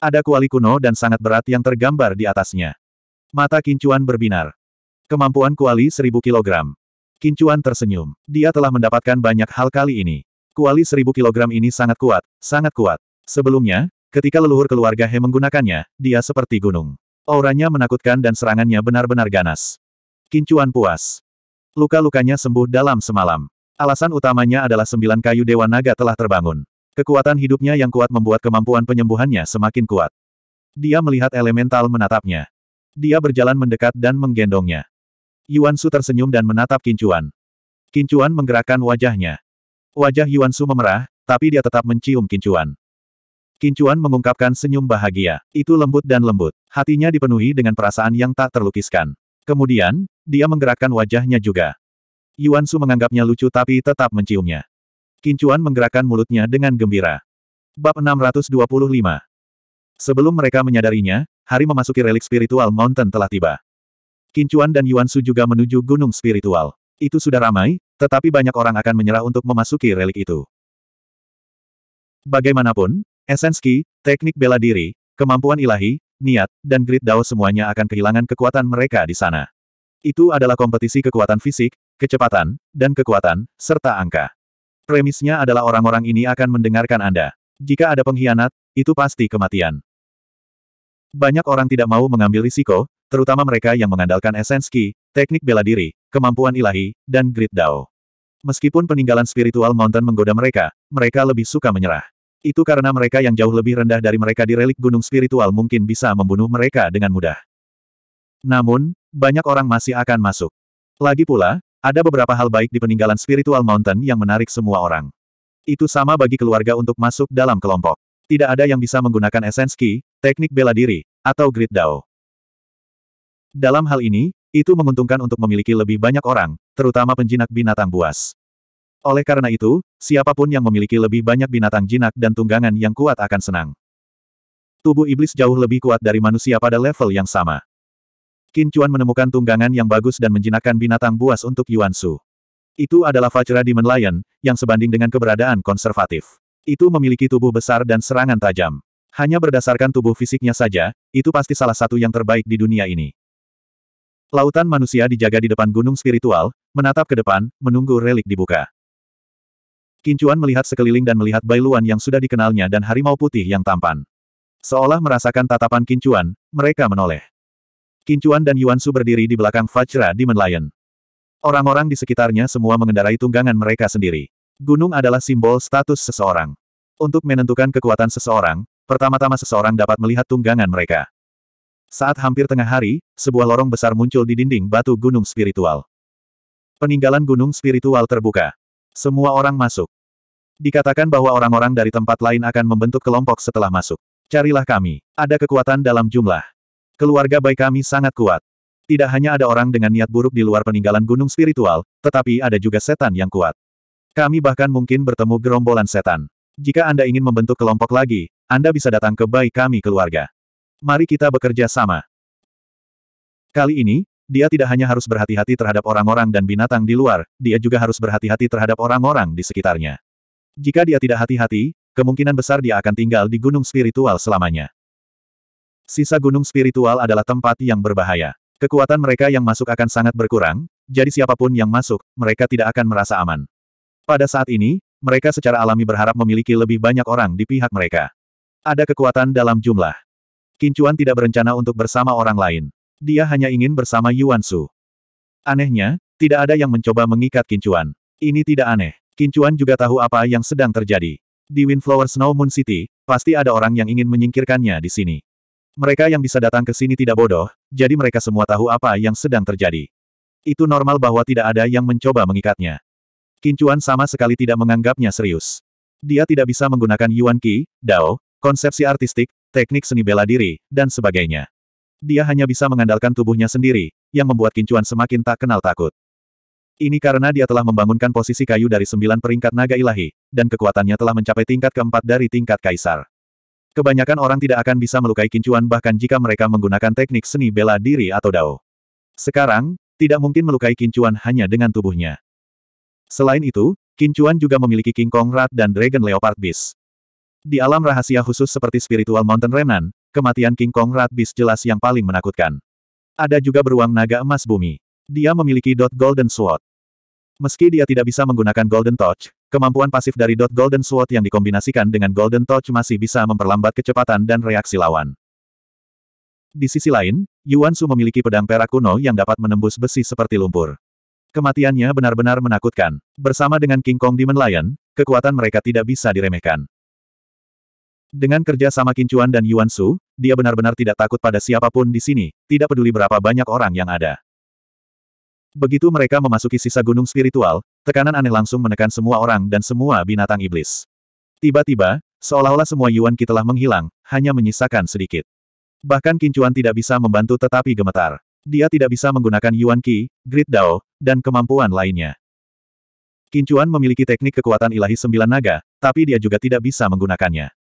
Ada kuali kuno dan sangat berat yang tergambar di atasnya. Mata Qin Chuan berbinar. Kemampuan kuali seribu kilogram. Qin Chuan tersenyum. Dia telah mendapatkan banyak hal kali ini. Kuali seribu kilogram ini sangat kuat, sangat kuat. Sebelumnya, ketika leluhur keluarga He menggunakannya, dia seperti gunung. Auranya menakutkan dan serangannya benar-benar ganas. Kincuan puas. Luka-lukanya sembuh dalam semalam. Alasan utamanya adalah sembilan kayu Dewa Naga telah terbangun. Kekuatan hidupnya yang kuat membuat kemampuan penyembuhannya semakin kuat. Dia melihat elemental menatapnya. Dia berjalan mendekat dan menggendongnya. Yuan Su tersenyum dan menatap Kincuan. Kincuan menggerakkan wajahnya. Wajah Yuan Su memerah, tapi dia tetap mencium Kincuan. Kincuan mengungkapkan senyum bahagia. Itu lembut dan lembut. Hatinya dipenuhi dengan perasaan yang tak terlukiskan. Kemudian, dia menggerakkan wajahnya juga. Yuan Su menganggapnya lucu tapi tetap menciumnya. Kincuan menggerakkan mulutnya dengan gembira. Bab 625 Sebelum mereka menyadarinya, hari memasuki relik spiritual Mountain telah tiba. Kincuan dan Yuan Su juga menuju gunung spiritual. Itu sudah ramai, tetapi banyak orang akan menyerah untuk memasuki relik itu. Bagaimanapun, esenski, teknik bela diri, kemampuan ilahi, Niat, dan Grid Dao semuanya akan kehilangan kekuatan mereka di sana. Itu adalah kompetisi kekuatan fisik, kecepatan, dan kekuatan, serta angka. Premisnya adalah orang-orang ini akan mendengarkan Anda. Jika ada pengkhianat, itu pasti kematian. Banyak orang tidak mau mengambil risiko, terutama mereka yang mengandalkan esenski, teknik bela diri, kemampuan ilahi, dan Grid Dao. Meskipun peninggalan spiritual mountain menggoda mereka, mereka lebih suka menyerah. Itu karena mereka yang jauh lebih rendah dari mereka di relik gunung spiritual mungkin bisa membunuh mereka dengan mudah. Namun, banyak orang masih akan masuk. Lagi pula, ada beberapa hal baik di peninggalan Spiritual Mountain yang menarik semua orang. Itu sama bagi keluarga untuk masuk dalam kelompok. Tidak ada yang bisa menggunakan essence key, teknik bela diri, atau grid dao. Dalam hal ini, itu menguntungkan untuk memiliki lebih banyak orang, terutama penjinak binatang buas. Oleh karena itu, siapapun yang memiliki lebih banyak binatang jinak dan tunggangan yang kuat akan senang. Tubuh iblis jauh lebih kuat dari manusia pada level yang sama. Qin Chuan menemukan tunggangan yang bagus dan menjinakkan binatang buas untuk Yuan Su. Itu adalah Vajra Demon Lion, yang sebanding dengan keberadaan konservatif. Itu memiliki tubuh besar dan serangan tajam. Hanya berdasarkan tubuh fisiknya saja, itu pasti salah satu yang terbaik di dunia ini. Lautan manusia dijaga di depan gunung spiritual, menatap ke depan, menunggu relik dibuka. Kincuan melihat sekeliling dan melihat Bailuan yang sudah dikenalnya dan harimau putih yang tampan. Seolah merasakan tatapan Kincuan, mereka menoleh. Kincuan dan Yuansu berdiri di belakang Fajra Demon Lion. Orang-orang di sekitarnya semua mengendarai tunggangan mereka sendiri. Gunung adalah simbol status seseorang. Untuk menentukan kekuatan seseorang, pertama-tama seseorang dapat melihat tunggangan mereka. Saat hampir tengah hari, sebuah lorong besar muncul di dinding batu gunung spiritual. Peninggalan gunung spiritual terbuka. Semua orang masuk. Dikatakan bahwa orang-orang dari tempat lain akan membentuk kelompok setelah masuk. Carilah kami. Ada kekuatan dalam jumlah. Keluarga baik kami sangat kuat. Tidak hanya ada orang dengan niat buruk di luar peninggalan gunung spiritual, tetapi ada juga setan yang kuat. Kami bahkan mungkin bertemu gerombolan setan. Jika Anda ingin membentuk kelompok lagi, Anda bisa datang ke baik kami keluarga. Mari kita bekerja sama. Kali ini, dia tidak hanya harus berhati-hati terhadap orang-orang dan binatang di luar, dia juga harus berhati-hati terhadap orang-orang di sekitarnya. Jika dia tidak hati-hati, kemungkinan besar dia akan tinggal di gunung spiritual selamanya. Sisa gunung spiritual adalah tempat yang berbahaya. Kekuatan mereka yang masuk akan sangat berkurang, jadi siapapun yang masuk, mereka tidak akan merasa aman. Pada saat ini, mereka secara alami berharap memiliki lebih banyak orang di pihak mereka. Ada kekuatan dalam jumlah. Kincuan tidak berencana untuk bersama orang lain. Dia hanya ingin bersama Yuan Su. Anehnya, tidak ada yang mencoba mengikat Kincuan. Ini tidak aneh. Kincuan juga tahu apa yang sedang terjadi. Di Windflower Snow Moon City, pasti ada orang yang ingin menyingkirkannya di sini. Mereka yang bisa datang ke sini tidak bodoh, jadi mereka semua tahu apa yang sedang terjadi. Itu normal bahwa tidak ada yang mencoba mengikatnya. Kincuan sama sekali tidak menganggapnya serius. Dia tidak bisa menggunakan Yuan Qi, Dao, konsepsi artistik, teknik seni bela diri, dan sebagainya. Dia hanya bisa mengandalkan tubuhnya sendiri, yang membuat Kincuan semakin tak kenal takut. Ini karena dia telah membangunkan posisi kayu dari sembilan peringkat naga ilahi, dan kekuatannya telah mencapai tingkat keempat dari tingkat kaisar. Kebanyakan orang tidak akan bisa melukai Kincuan bahkan jika mereka menggunakan teknik seni bela diri atau dao. Sekarang, tidak mungkin melukai Kincuan hanya dengan tubuhnya. Selain itu, Kincuan juga memiliki King Kong Rat dan Dragon Leopard Beast. Di alam rahasia khusus seperti Spiritual Mountain Remnant, kematian King Kong Rat Beast jelas yang paling menakutkan. Ada juga beruang naga emas bumi. Dia memiliki dot golden sword. Meski dia tidak bisa menggunakan golden touch, kemampuan pasif dari dot golden sword yang dikombinasikan dengan golden touch masih bisa memperlambat kecepatan dan reaksi lawan. Di sisi lain, Yuan Su memiliki pedang perak kuno yang dapat menembus besi seperti lumpur. Kematiannya benar-benar menakutkan. Bersama dengan King Kong Demon Lion, kekuatan mereka tidak bisa diremehkan. Dengan kerja sama Kincuan dan Yuan Su, dia benar-benar tidak takut pada siapapun di sini, tidak peduli berapa banyak orang yang ada. Begitu mereka memasuki sisa gunung spiritual, tekanan aneh langsung menekan semua orang dan semua binatang iblis. Tiba-tiba, seolah-olah semua Yuan Qi telah menghilang, hanya menyisakan sedikit. Bahkan Kincuan tidak bisa membantu tetapi gemetar. Dia tidak bisa menggunakan Yuan Qi, Grid Dao, dan kemampuan lainnya. Kincuan memiliki teknik kekuatan ilahi sembilan naga, tapi dia juga tidak bisa menggunakannya.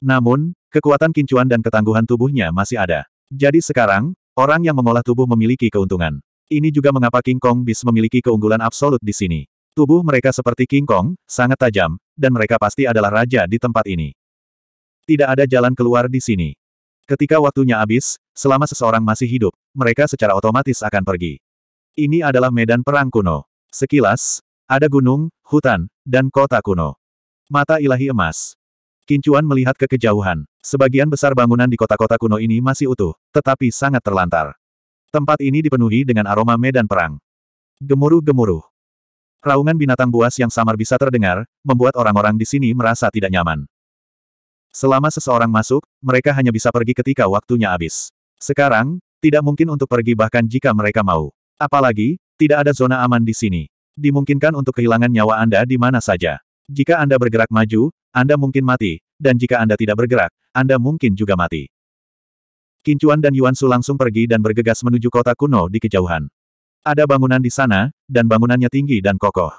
Namun, kekuatan kincuan dan ketangguhan tubuhnya masih ada. Jadi sekarang, orang yang mengolah tubuh memiliki keuntungan. Ini juga mengapa King Kong bisa memiliki keunggulan absolut di sini. Tubuh mereka seperti King Kong, sangat tajam, dan mereka pasti adalah raja di tempat ini. Tidak ada jalan keluar di sini. Ketika waktunya habis, selama seseorang masih hidup, mereka secara otomatis akan pergi. Ini adalah medan perang kuno. Sekilas, ada gunung, hutan, dan kota kuno. Mata ilahi emas. Kincuan melihat ke kejauhan. Sebagian besar bangunan di kota-kota kuno ini masih utuh, tetapi sangat terlantar. Tempat ini dipenuhi dengan aroma medan perang. Gemuruh-gemuruh. Raungan binatang buas yang samar bisa terdengar, membuat orang-orang di sini merasa tidak nyaman. Selama seseorang masuk, mereka hanya bisa pergi ketika waktunya habis. Sekarang, tidak mungkin untuk pergi bahkan jika mereka mau. Apalagi, tidak ada zona aman di sini. Dimungkinkan untuk kehilangan nyawa Anda di mana saja. Jika Anda bergerak maju, Anda mungkin mati, dan jika Anda tidak bergerak, Anda mungkin juga mati. Kincuan dan Yuan Su langsung pergi dan bergegas menuju kota kuno di kejauhan. Ada bangunan di sana, dan bangunannya tinggi dan kokoh.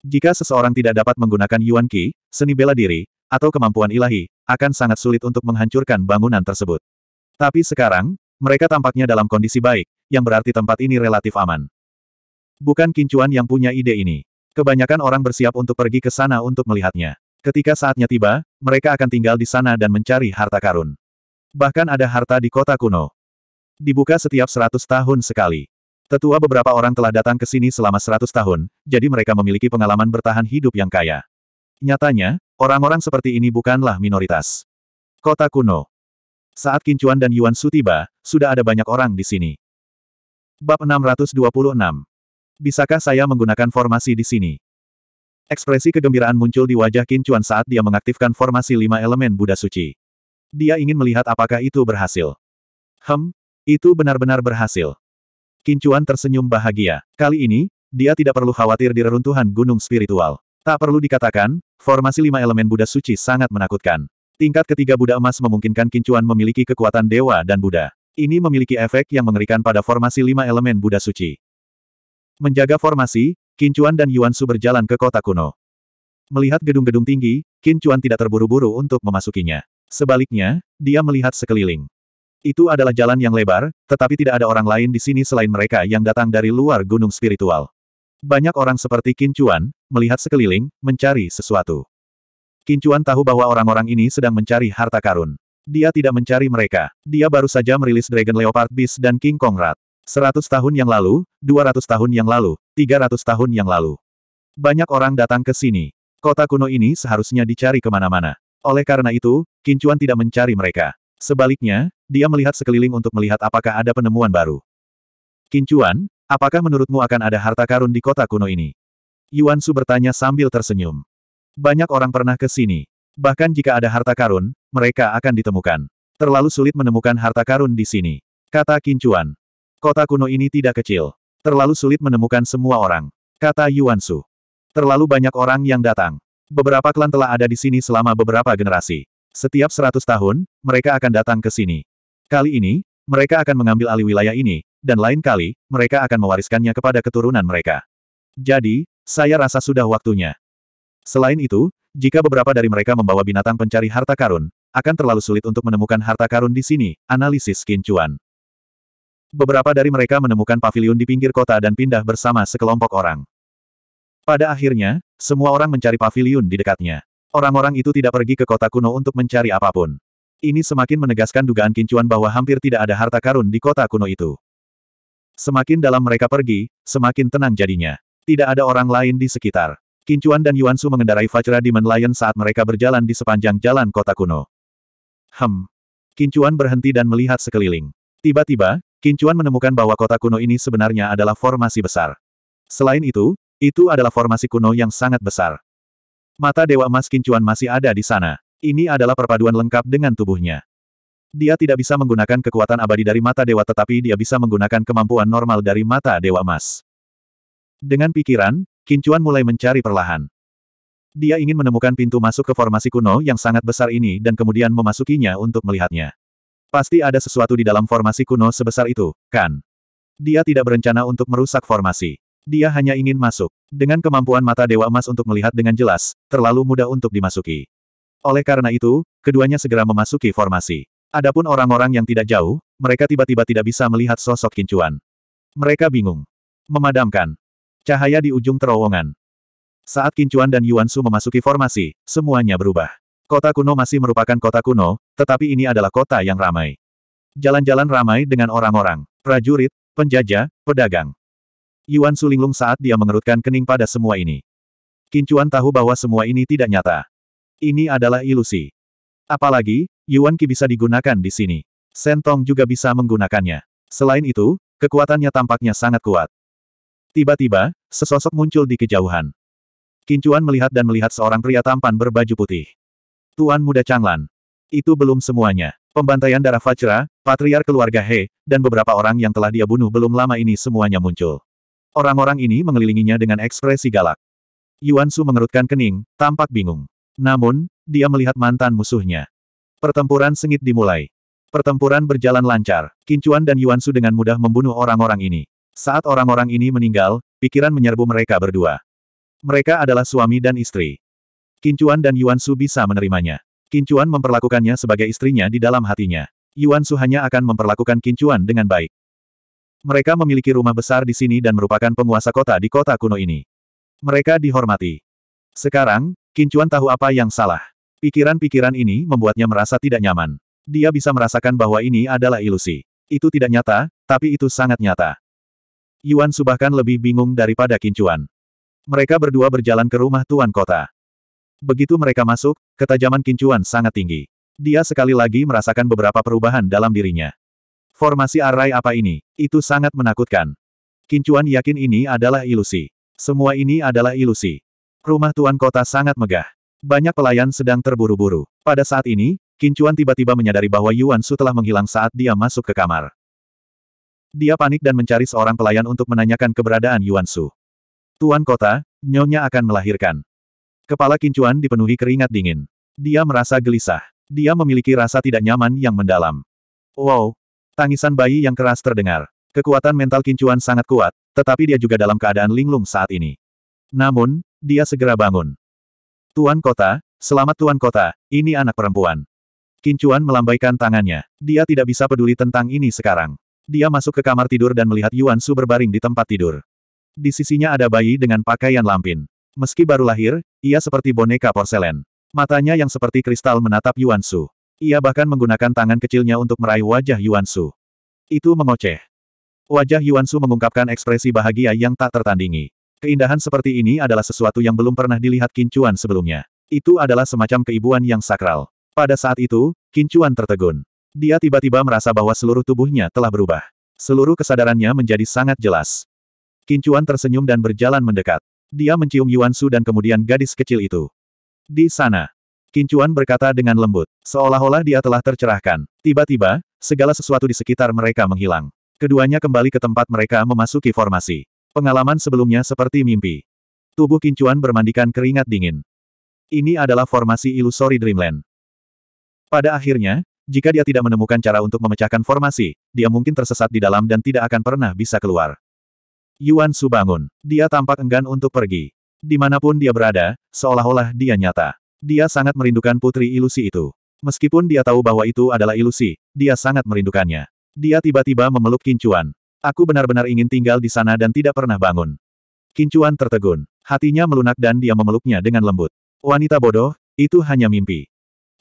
Jika seseorang tidak dapat menggunakan Yuan Qi, seni bela diri, atau kemampuan ilahi, akan sangat sulit untuk menghancurkan bangunan tersebut. Tapi sekarang, mereka tampaknya dalam kondisi baik, yang berarti tempat ini relatif aman. Bukan Kincuan yang punya ide ini. Kebanyakan orang bersiap untuk pergi ke sana untuk melihatnya. Ketika saatnya tiba, mereka akan tinggal di sana dan mencari harta karun. Bahkan ada harta di kota kuno. Dibuka setiap seratus tahun sekali. Tetua beberapa orang telah datang ke sini selama seratus tahun, jadi mereka memiliki pengalaman bertahan hidup yang kaya. Nyatanya, orang-orang seperti ini bukanlah minoritas. Kota kuno. Saat Kincuan dan Yuan Su tiba, sudah ada banyak orang di sini. Bab 626 Bisakah saya menggunakan formasi di sini? Ekspresi kegembiraan muncul di wajah Qin Chuan saat dia mengaktifkan formasi lima elemen Buddha Suci. Dia ingin melihat apakah itu berhasil. Hem, itu benar-benar berhasil. Qin Chuan tersenyum bahagia. Kali ini, dia tidak perlu khawatir di reruntuhan gunung spiritual. Tak perlu dikatakan, formasi lima elemen Buddha Suci sangat menakutkan. Tingkat ketiga Buddha Emas memungkinkan Qin Chuan memiliki kekuatan dewa dan Buddha. Ini memiliki efek yang mengerikan pada formasi lima elemen Buddha Suci. Menjaga formasi, Kincuan dan Yuan Su berjalan ke kota kuno. Melihat gedung-gedung tinggi, Kincuan tidak terburu-buru untuk memasukinya. Sebaliknya, dia melihat sekeliling. Itu adalah jalan yang lebar, tetapi tidak ada orang lain di sini selain mereka yang datang dari luar gunung spiritual. Banyak orang seperti Kincuan melihat sekeliling, mencari sesuatu. Kincuan tahu bahwa orang-orang ini sedang mencari harta karun. Dia tidak mencari mereka. Dia baru saja merilis Dragon Leopard Beast dan King Kong Rat. 100 tahun yang lalu, 200 tahun yang lalu, 300 tahun yang lalu. Banyak orang datang ke sini. Kota kuno ini seharusnya dicari kemana-mana. Oleh karena itu, Kincuan tidak mencari mereka. Sebaliknya, dia melihat sekeliling untuk melihat apakah ada penemuan baru. Kincuan, apakah menurutmu akan ada harta karun di kota kuno ini? Yuan Su bertanya sambil tersenyum. Banyak orang pernah ke sini. Bahkan jika ada harta karun, mereka akan ditemukan. Terlalu sulit menemukan harta karun di sini. Kata Kincuan. Kota kuno ini tidak kecil. Terlalu sulit menemukan semua orang. Kata Yuan Su. Terlalu banyak orang yang datang. Beberapa klan telah ada di sini selama beberapa generasi. Setiap seratus tahun, mereka akan datang ke sini. Kali ini, mereka akan mengambil alih wilayah ini, dan lain kali, mereka akan mewariskannya kepada keturunan mereka. Jadi, saya rasa sudah waktunya. Selain itu, jika beberapa dari mereka membawa binatang pencari harta karun, akan terlalu sulit untuk menemukan harta karun di sini, analisis Qin Chuan. Beberapa dari mereka menemukan pavilion di pinggir kota dan pindah bersama sekelompok orang. Pada akhirnya, semua orang mencari pavilion di dekatnya. Orang-orang itu tidak pergi ke kota kuno untuk mencari apapun. Ini semakin menegaskan dugaan kincuan bahwa hampir tidak ada harta karun di kota kuno itu. Semakin dalam mereka pergi, semakin tenang jadinya. Tidak ada orang lain di sekitar. Kincuan dan Yuan Su mengendarai Fajra di Lion saat mereka berjalan di sepanjang jalan kota kuno. Hem. Kincuan berhenti dan melihat sekeliling. Tiba-tiba, Kincuan menemukan bahwa kota kuno ini sebenarnya adalah formasi besar. Selain itu, itu adalah formasi kuno yang sangat besar. Mata Dewa Emas Kincuan masih ada di sana. Ini adalah perpaduan lengkap dengan tubuhnya. Dia tidak bisa menggunakan kekuatan abadi dari mata dewa tetapi dia bisa menggunakan kemampuan normal dari mata dewa emas. Dengan pikiran, Kincuan mulai mencari perlahan. Dia ingin menemukan pintu masuk ke formasi kuno yang sangat besar ini dan kemudian memasukinya untuk melihatnya. Pasti ada sesuatu di dalam formasi kuno sebesar itu, kan? Dia tidak berencana untuk merusak formasi. Dia hanya ingin masuk. Dengan kemampuan mata Dewa Emas untuk melihat dengan jelas, terlalu mudah untuk dimasuki. Oleh karena itu, keduanya segera memasuki formasi. Adapun orang-orang yang tidak jauh, mereka tiba-tiba tidak bisa melihat sosok kincuan. Mereka bingung. Memadamkan. Cahaya di ujung terowongan. Saat Kincuan dan Yuan Su memasuki formasi, semuanya berubah. Kota kuno masih merupakan kota kuno, tetapi ini adalah kota yang ramai. Jalan-jalan ramai dengan orang-orang, prajurit, penjajah, pedagang. Yuan Sulinglung saat dia mengerutkan kening pada semua ini. Kincuan tahu bahwa semua ini tidak nyata. Ini adalah ilusi. Apalagi, Yuan Qi bisa digunakan di sini. Sentong juga bisa menggunakannya. Selain itu, kekuatannya tampaknya sangat kuat. Tiba-tiba, sesosok muncul di kejauhan. Kincuan melihat dan melihat seorang pria tampan berbaju putih. Tuan Muda Changlan. Itu belum semuanya. Pembantaian darah Fajra, patriar keluarga He, dan beberapa orang yang telah dia bunuh belum lama ini semuanya muncul. Orang-orang ini mengelilinginya dengan ekspresi galak. Yuan Su mengerutkan kening, tampak bingung. Namun, dia melihat mantan musuhnya. Pertempuran sengit dimulai. Pertempuran berjalan lancar. Kincuan dan Yuan Su dengan mudah membunuh orang-orang ini. Saat orang-orang ini meninggal, pikiran menyerbu mereka berdua. Mereka adalah suami dan istri. Kincuan dan Yuan Su bisa menerimanya. Kincuan memperlakukannya sebagai istrinya di dalam hatinya. Yuan Su hanya akan memperlakukan Kincuan dengan baik. Mereka memiliki rumah besar di sini dan merupakan penguasa kota di kota kuno ini. Mereka dihormati. Sekarang, Kincuan tahu apa yang salah. Pikiran-pikiran ini membuatnya merasa tidak nyaman. Dia bisa merasakan bahwa ini adalah ilusi. Itu tidak nyata, tapi itu sangat nyata. Yuan Su bahkan lebih bingung daripada Kincuan. Mereka berdua berjalan ke rumah tuan kota. Begitu mereka masuk, ketajaman kincuan sangat tinggi. Dia sekali lagi merasakan beberapa perubahan dalam dirinya. Formasi array apa ini? Itu sangat menakutkan. Kincuan yakin ini adalah ilusi. Semua ini adalah ilusi. Rumah tuan kota sangat megah. Banyak pelayan sedang terburu-buru. Pada saat ini, Kincuan tiba-tiba menyadari bahwa Yuan Su telah menghilang saat dia masuk ke kamar. Dia panik dan mencari seorang pelayan untuk menanyakan keberadaan Yuan Su. Tuan kota, nyonya akan melahirkan. Kepala Kincuan dipenuhi keringat dingin. Dia merasa gelisah. Dia memiliki rasa tidak nyaman yang mendalam. Wow! Tangisan bayi yang keras terdengar. Kekuatan mental Kincuan sangat kuat, tetapi dia juga dalam keadaan linglung saat ini. Namun, dia segera bangun. Tuan Kota, selamat Tuan Kota, ini anak perempuan. Kincuan melambaikan tangannya. Dia tidak bisa peduli tentang ini sekarang. Dia masuk ke kamar tidur dan melihat Yuan Su berbaring di tempat tidur. Di sisinya ada bayi dengan pakaian lampin. Meski baru lahir, ia seperti boneka porselen. Matanya yang seperti kristal menatap Yuan Su. Ia bahkan menggunakan tangan kecilnya untuk meraih wajah Yuan Su. Itu mengoceh. Wajah Yuan Su mengungkapkan ekspresi bahagia yang tak tertandingi. Keindahan seperti ini adalah sesuatu yang belum pernah dilihat Kincuan sebelumnya. Itu adalah semacam keibuan yang sakral. Pada saat itu, Kincuan tertegun. Dia tiba-tiba merasa bahwa seluruh tubuhnya telah berubah. Seluruh kesadarannya menjadi sangat jelas. Kincuan tersenyum dan berjalan mendekat. Dia mencium Yuan Su dan kemudian gadis kecil itu. Di sana. Kincuan berkata dengan lembut. Seolah-olah dia telah tercerahkan. Tiba-tiba, segala sesuatu di sekitar mereka menghilang. Keduanya kembali ke tempat mereka memasuki formasi. Pengalaman sebelumnya seperti mimpi. Tubuh Kincuan bermandikan keringat dingin. Ini adalah formasi ilusori Dreamland. Pada akhirnya, jika dia tidak menemukan cara untuk memecahkan formasi, dia mungkin tersesat di dalam dan tidak akan pernah bisa keluar. Yuan Su bangun. Dia tampak enggan untuk pergi. Dimanapun dia berada, seolah-olah dia nyata. Dia sangat merindukan putri ilusi itu. Meskipun dia tahu bahwa itu adalah ilusi, dia sangat merindukannya. Dia tiba-tiba memeluk Kincuan. Aku benar-benar ingin tinggal di sana dan tidak pernah bangun. Kincuan tertegun. Hatinya melunak dan dia memeluknya dengan lembut. Wanita bodoh, itu hanya mimpi.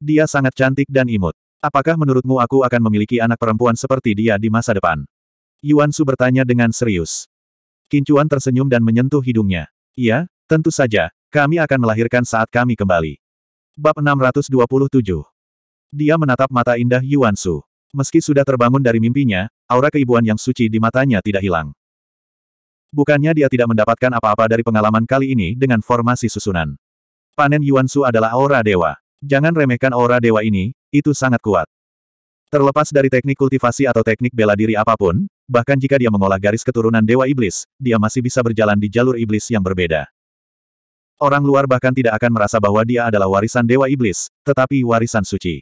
Dia sangat cantik dan imut. Apakah menurutmu aku akan memiliki anak perempuan seperti dia di masa depan? Yuan Su bertanya dengan serius. Kincuan tersenyum dan menyentuh hidungnya. Iya, tentu saja, kami akan melahirkan saat kami kembali. Bab 627 Dia menatap mata indah Yuan Su. Meski sudah terbangun dari mimpinya, aura keibuan yang suci di matanya tidak hilang. Bukannya dia tidak mendapatkan apa-apa dari pengalaman kali ini dengan formasi susunan. Panen Yuan Su adalah aura dewa. Jangan remehkan aura dewa ini, itu sangat kuat. Terlepas dari teknik kultivasi atau teknik bela diri apapun, bahkan jika dia mengolah garis keturunan Dewa Iblis, dia masih bisa berjalan di jalur iblis yang berbeda. Orang luar bahkan tidak akan merasa bahwa dia adalah warisan Dewa Iblis, tetapi warisan suci.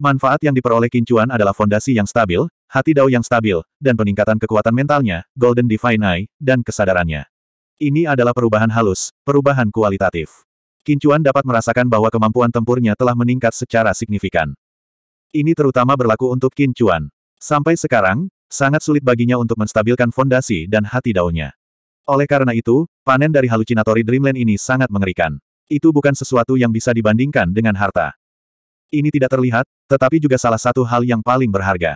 Manfaat yang diperoleh Kincuan adalah fondasi yang stabil, hati Dao yang stabil, dan peningkatan kekuatan mentalnya, Golden Divine Eye, dan kesadarannya. Ini adalah perubahan halus, perubahan kualitatif. Kincuan dapat merasakan bahwa kemampuan tempurnya telah meningkat secara signifikan. Ini terutama berlaku untuk Qin Chuan. Sampai sekarang, sangat sulit baginya untuk menstabilkan fondasi dan hati daunnya. Oleh karena itu, panen dari halucinatori Dreamland ini sangat mengerikan. Itu bukan sesuatu yang bisa dibandingkan dengan harta. Ini tidak terlihat, tetapi juga salah satu hal yang paling berharga.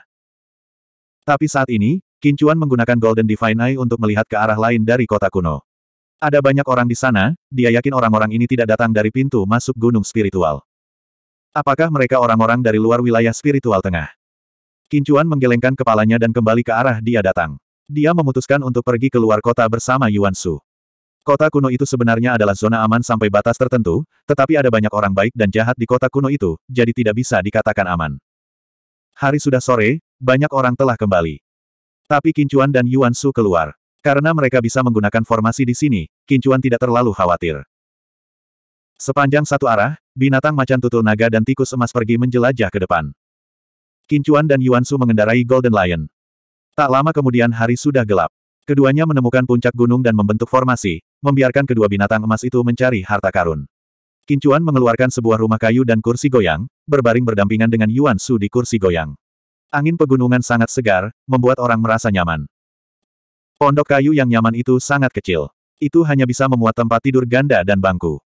Tapi saat ini, Qin Chuan menggunakan Golden Divine Eye untuk melihat ke arah lain dari kota kuno. Ada banyak orang di sana, dia yakin orang-orang ini tidak datang dari pintu masuk gunung spiritual. Apakah mereka orang-orang dari luar wilayah spiritual tengah? Kincuan menggelengkan kepalanya dan kembali ke arah dia datang. Dia memutuskan untuk pergi ke luar kota bersama Yuan Su. Kota kuno itu sebenarnya adalah zona aman sampai batas tertentu, tetapi ada banyak orang baik dan jahat di kota kuno itu, jadi tidak bisa dikatakan aman. Hari sudah sore, banyak orang telah kembali. Tapi Kincuan dan Yuan Su keluar. Karena mereka bisa menggunakan formasi di sini, Kincuan tidak terlalu khawatir. Sepanjang satu arah, binatang macan tutul naga dan tikus emas pergi menjelajah ke depan. Kincuan dan Yuan Yuansu mengendarai Golden Lion. Tak lama kemudian hari sudah gelap. Keduanya menemukan puncak gunung dan membentuk formasi, membiarkan kedua binatang emas itu mencari harta karun. Kincuan mengeluarkan sebuah rumah kayu dan kursi goyang, berbaring berdampingan dengan Yuan Su di kursi goyang. Angin pegunungan sangat segar, membuat orang merasa nyaman. Pondok kayu yang nyaman itu sangat kecil. Itu hanya bisa memuat tempat tidur ganda dan bangku.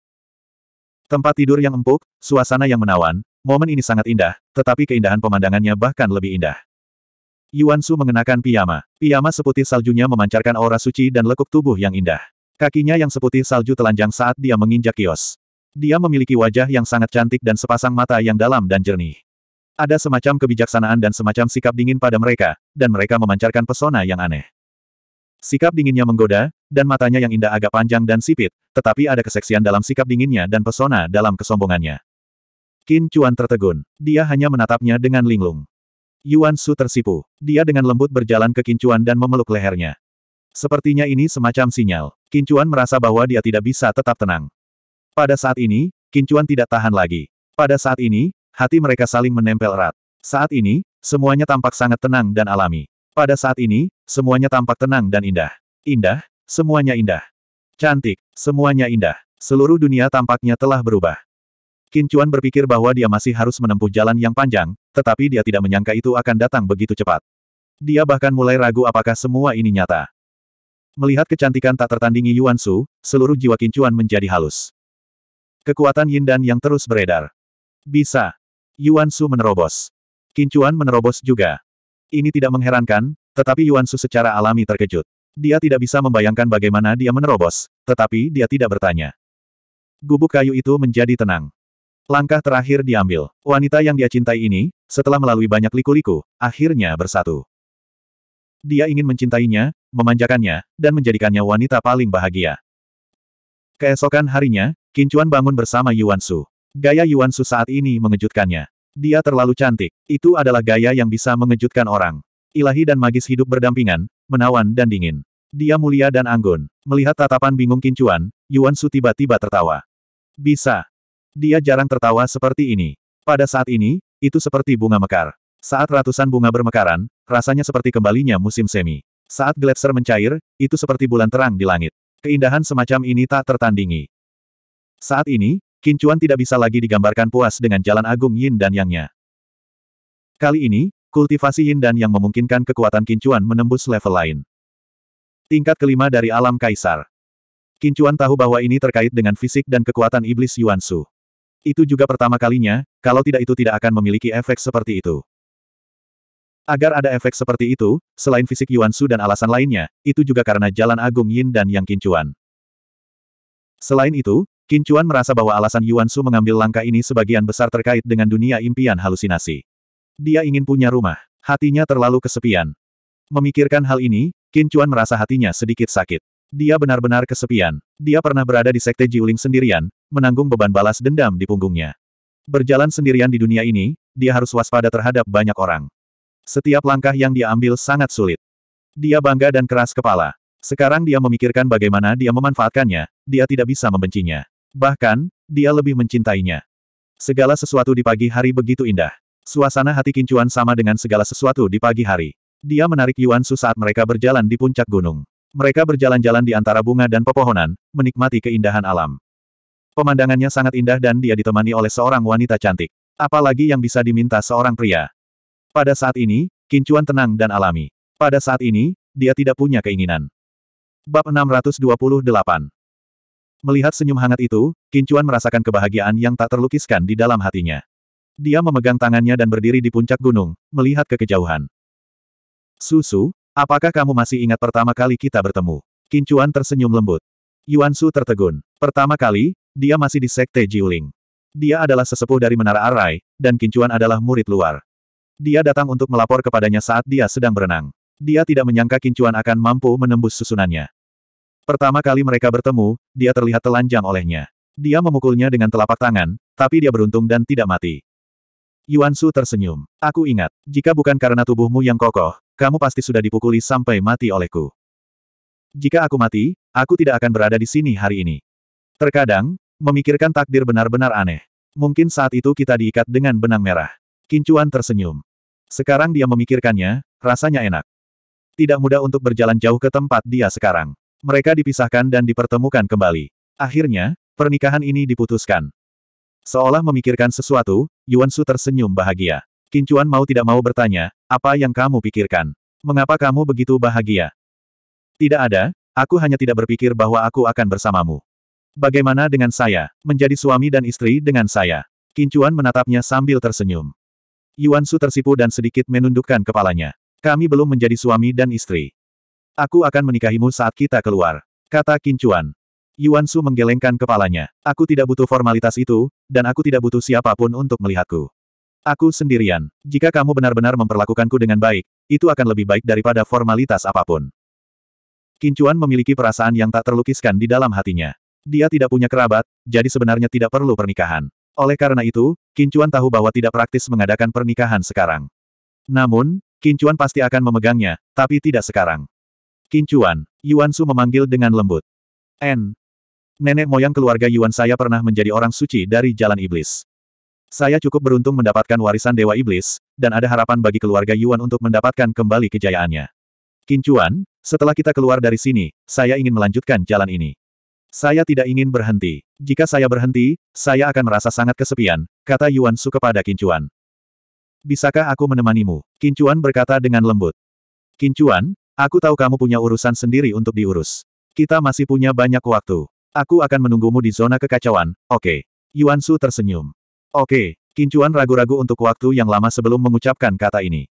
Tempat tidur yang empuk, suasana yang menawan, momen ini sangat indah, tetapi keindahan pemandangannya bahkan lebih indah. Yuan Su mengenakan piyama. Piyama seputih saljunya memancarkan aura suci dan lekuk tubuh yang indah. Kakinya yang seputih salju telanjang saat dia menginjak kios. Dia memiliki wajah yang sangat cantik dan sepasang mata yang dalam dan jernih. Ada semacam kebijaksanaan dan semacam sikap dingin pada mereka, dan mereka memancarkan pesona yang aneh. Sikap dinginnya menggoda, dan matanya yang indah agak panjang dan sipit, tetapi ada keseksian dalam sikap dinginnya dan pesona dalam kesombongannya. Qin Chuan tertegun. Dia hanya menatapnya dengan linglung. Yuan Su tersipu. Dia dengan lembut berjalan ke Qin Chuan dan memeluk lehernya. Sepertinya ini semacam sinyal. Qin Chuan merasa bahwa dia tidak bisa tetap tenang. Pada saat ini, Qin Chuan tidak tahan lagi. Pada saat ini, hati mereka saling menempel erat. Saat ini, semuanya tampak sangat tenang dan alami. Pada saat ini, Semuanya tampak tenang dan indah. Indah, semuanya indah. Cantik, semuanya indah. Seluruh dunia tampaknya telah berubah. Kincuan berpikir bahwa dia masih harus menempuh jalan yang panjang, tetapi dia tidak menyangka itu akan datang begitu cepat. Dia bahkan mulai ragu apakah semua ini nyata. Melihat kecantikan tak tertandingi Yuan Su, seluruh jiwa Kincuan menjadi halus. Kekuatan Yin dan yang terus beredar. Bisa. Yuan Su menerobos. Kincuan menerobos juga. Ini tidak mengherankan, tetapi Yuan Su secara alami terkejut. Dia tidak bisa membayangkan bagaimana dia menerobos, tetapi dia tidak bertanya. Gubuk kayu itu menjadi tenang. Langkah terakhir diambil. Wanita yang dia cintai ini, setelah melalui banyak liku-liku, akhirnya bersatu. Dia ingin mencintainya, memanjakannya, dan menjadikannya wanita paling bahagia. Keesokan harinya, Kincuan bangun bersama Yuan Su. Gaya Yuan Su saat ini mengejutkannya. Dia terlalu cantik. Itu adalah gaya yang bisa mengejutkan orang. Ilahi dan magis hidup berdampingan, menawan dan dingin. Dia mulia dan anggun. Melihat tatapan bingung Kincuan, Yuan Su tiba-tiba tertawa. Bisa. Dia jarang tertawa seperti ini. Pada saat ini, itu seperti bunga mekar. Saat ratusan bunga bermekaran, rasanya seperti kembalinya musim semi. Saat gletser mencair, itu seperti bulan terang di langit. Keindahan semacam ini tak tertandingi. Saat ini, Kincuan tidak bisa lagi digambarkan puas dengan jalan agung Yin dan Yangnya. Kali ini, Kultivasi Yin dan yang memungkinkan kekuatan Kincuan menembus level lain. Tingkat kelima dari alam kaisar. Kincuan tahu bahwa ini terkait dengan fisik dan kekuatan iblis Yuan Su. Itu juga pertama kalinya, kalau tidak itu tidak akan memiliki efek seperti itu. Agar ada efek seperti itu, selain fisik Yuan Su dan alasan lainnya, itu juga karena jalan agung Yin dan Yang Kincuan. Selain itu, Kincuan merasa bahwa alasan Yuan Su mengambil langkah ini sebagian besar terkait dengan dunia impian halusinasi. Dia ingin punya rumah. Hatinya terlalu kesepian. Memikirkan hal ini, Qin Chuan merasa hatinya sedikit sakit. Dia benar-benar kesepian. Dia pernah berada di sekte Jiuling sendirian, menanggung beban balas dendam di punggungnya. Berjalan sendirian di dunia ini, dia harus waspada terhadap banyak orang. Setiap langkah yang dia ambil sangat sulit. Dia bangga dan keras kepala. Sekarang dia memikirkan bagaimana dia memanfaatkannya, dia tidak bisa membencinya. Bahkan, dia lebih mencintainya. Segala sesuatu di pagi hari begitu indah. Suasana hati Kincuan sama dengan segala sesuatu di pagi hari. Dia menarik Yuan Su saat mereka berjalan di puncak gunung. Mereka berjalan-jalan di antara bunga dan pepohonan, menikmati keindahan alam. Pemandangannya sangat indah dan dia ditemani oleh seorang wanita cantik. Apalagi yang bisa diminta seorang pria. Pada saat ini, Kincuan tenang dan alami. Pada saat ini, dia tidak punya keinginan. Bab 628 Melihat senyum hangat itu, Kincuan merasakan kebahagiaan yang tak terlukiskan di dalam hatinya. Dia memegang tangannya dan berdiri di puncak gunung, melihat ke kejauhan. Susu, apakah kamu masih ingat pertama kali kita bertemu? Kincuan tersenyum lembut. Yuan Su tertegun. Pertama kali, dia masih di Sekte Jiuling. Dia adalah sesepuh dari Menara Arai, dan Kincuan adalah murid luar. Dia datang untuk melapor kepadanya saat dia sedang berenang. Dia tidak menyangka Kincuan akan mampu menembus susunannya. Pertama kali mereka bertemu, dia terlihat telanjang olehnya. Dia memukulnya dengan telapak tangan, tapi dia beruntung dan tidak mati. Yuan Su tersenyum. Aku ingat, jika bukan karena tubuhmu yang kokoh, kamu pasti sudah dipukuli sampai mati olehku. Jika aku mati, aku tidak akan berada di sini hari ini. Terkadang, memikirkan takdir benar-benar aneh. Mungkin saat itu kita diikat dengan benang merah. Kincuan tersenyum. Sekarang dia memikirkannya, rasanya enak. Tidak mudah untuk berjalan jauh ke tempat dia sekarang. Mereka dipisahkan dan dipertemukan kembali. Akhirnya, pernikahan ini diputuskan. Seolah memikirkan sesuatu, Yuan Su tersenyum bahagia. Kincuan mau tidak mau bertanya, apa yang kamu pikirkan? Mengapa kamu begitu bahagia? Tidak ada, aku hanya tidak berpikir bahwa aku akan bersamamu. Bagaimana dengan saya, menjadi suami dan istri dengan saya? Kincuan menatapnya sambil tersenyum. Yuan Su tersipu dan sedikit menundukkan kepalanya. Kami belum menjadi suami dan istri. Aku akan menikahimu saat kita keluar, kata Kincuan. Yuan Su menggelengkan kepalanya. Aku tidak butuh formalitas itu, dan aku tidak butuh siapapun untuk melihatku. Aku sendirian. Jika kamu benar-benar memperlakukanku dengan baik, itu akan lebih baik daripada formalitas apapun. Kincuan memiliki perasaan yang tak terlukiskan di dalam hatinya. Dia tidak punya kerabat, jadi sebenarnya tidak perlu pernikahan. Oleh karena itu, Kincuan tahu bahwa tidak praktis mengadakan pernikahan sekarang. Namun, Kincuan pasti akan memegangnya, tapi tidak sekarang. Kincuan, Yuan Su memanggil dengan lembut. N, Nenek moyang keluarga Yuan saya pernah menjadi orang suci dari jalan iblis. Saya cukup beruntung mendapatkan warisan Dewa Iblis, dan ada harapan bagi keluarga Yuan untuk mendapatkan kembali kejayaannya. Kincuan, setelah kita keluar dari sini, saya ingin melanjutkan jalan ini. Saya tidak ingin berhenti. Jika saya berhenti, saya akan merasa sangat kesepian, kata Yuan Su kepada Kincuan. Bisakah aku menemanimu? Kincuan berkata dengan lembut. Kincuan, aku tahu kamu punya urusan sendiri untuk diurus. Kita masih punya banyak waktu. Aku akan menunggumu di zona kekacauan, oke. Okay. Yuan Su tersenyum. Oke, okay. Kincuan ragu-ragu untuk waktu yang lama sebelum mengucapkan kata ini.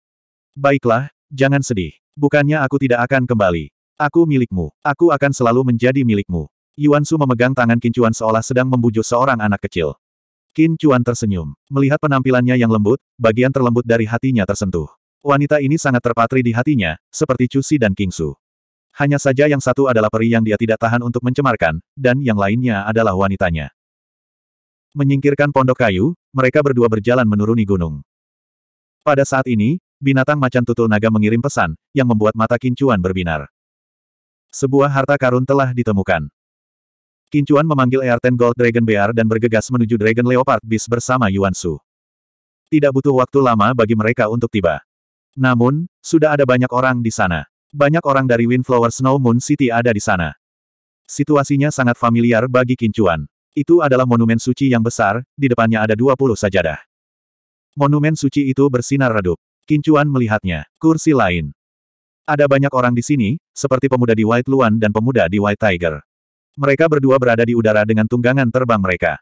Baiklah, jangan sedih. Bukannya aku tidak akan kembali. Aku milikmu. Aku akan selalu menjadi milikmu. Yuan Su memegang tangan Kincuan seolah sedang membujuk seorang anak kecil. Kincuan tersenyum. Melihat penampilannya yang lembut, bagian terlembut dari hatinya tersentuh. Wanita ini sangat terpatri di hatinya, seperti Cusi dan King hanya saja yang satu adalah peri yang dia tidak tahan untuk mencemarkan, dan yang lainnya adalah wanitanya. Menyingkirkan pondok kayu, mereka berdua berjalan menuruni gunung. Pada saat ini, binatang macan tutul naga mengirim pesan, yang membuat mata kincuan berbinar. Sebuah harta karun telah ditemukan. Kincuan memanggil Earthen Gold Dragon Bear dan bergegas menuju Dragon Leopard Beast bersama Yuan Su. Tidak butuh waktu lama bagi mereka untuk tiba. Namun, sudah ada banyak orang di sana. Banyak orang dari Windflower Snow Moon City ada di sana. Situasinya sangat familiar bagi Kincuan. Itu adalah monumen suci yang besar, di depannya ada 20 sajadah. Monumen suci itu bersinar redup. Kincuan melihatnya. Kursi lain. Ada banyak orang di sini, seperti pemuda di White Luan dan pemuda di White Tiger. Mereka berdua berada di udara dengan tunggangan terbang mereka.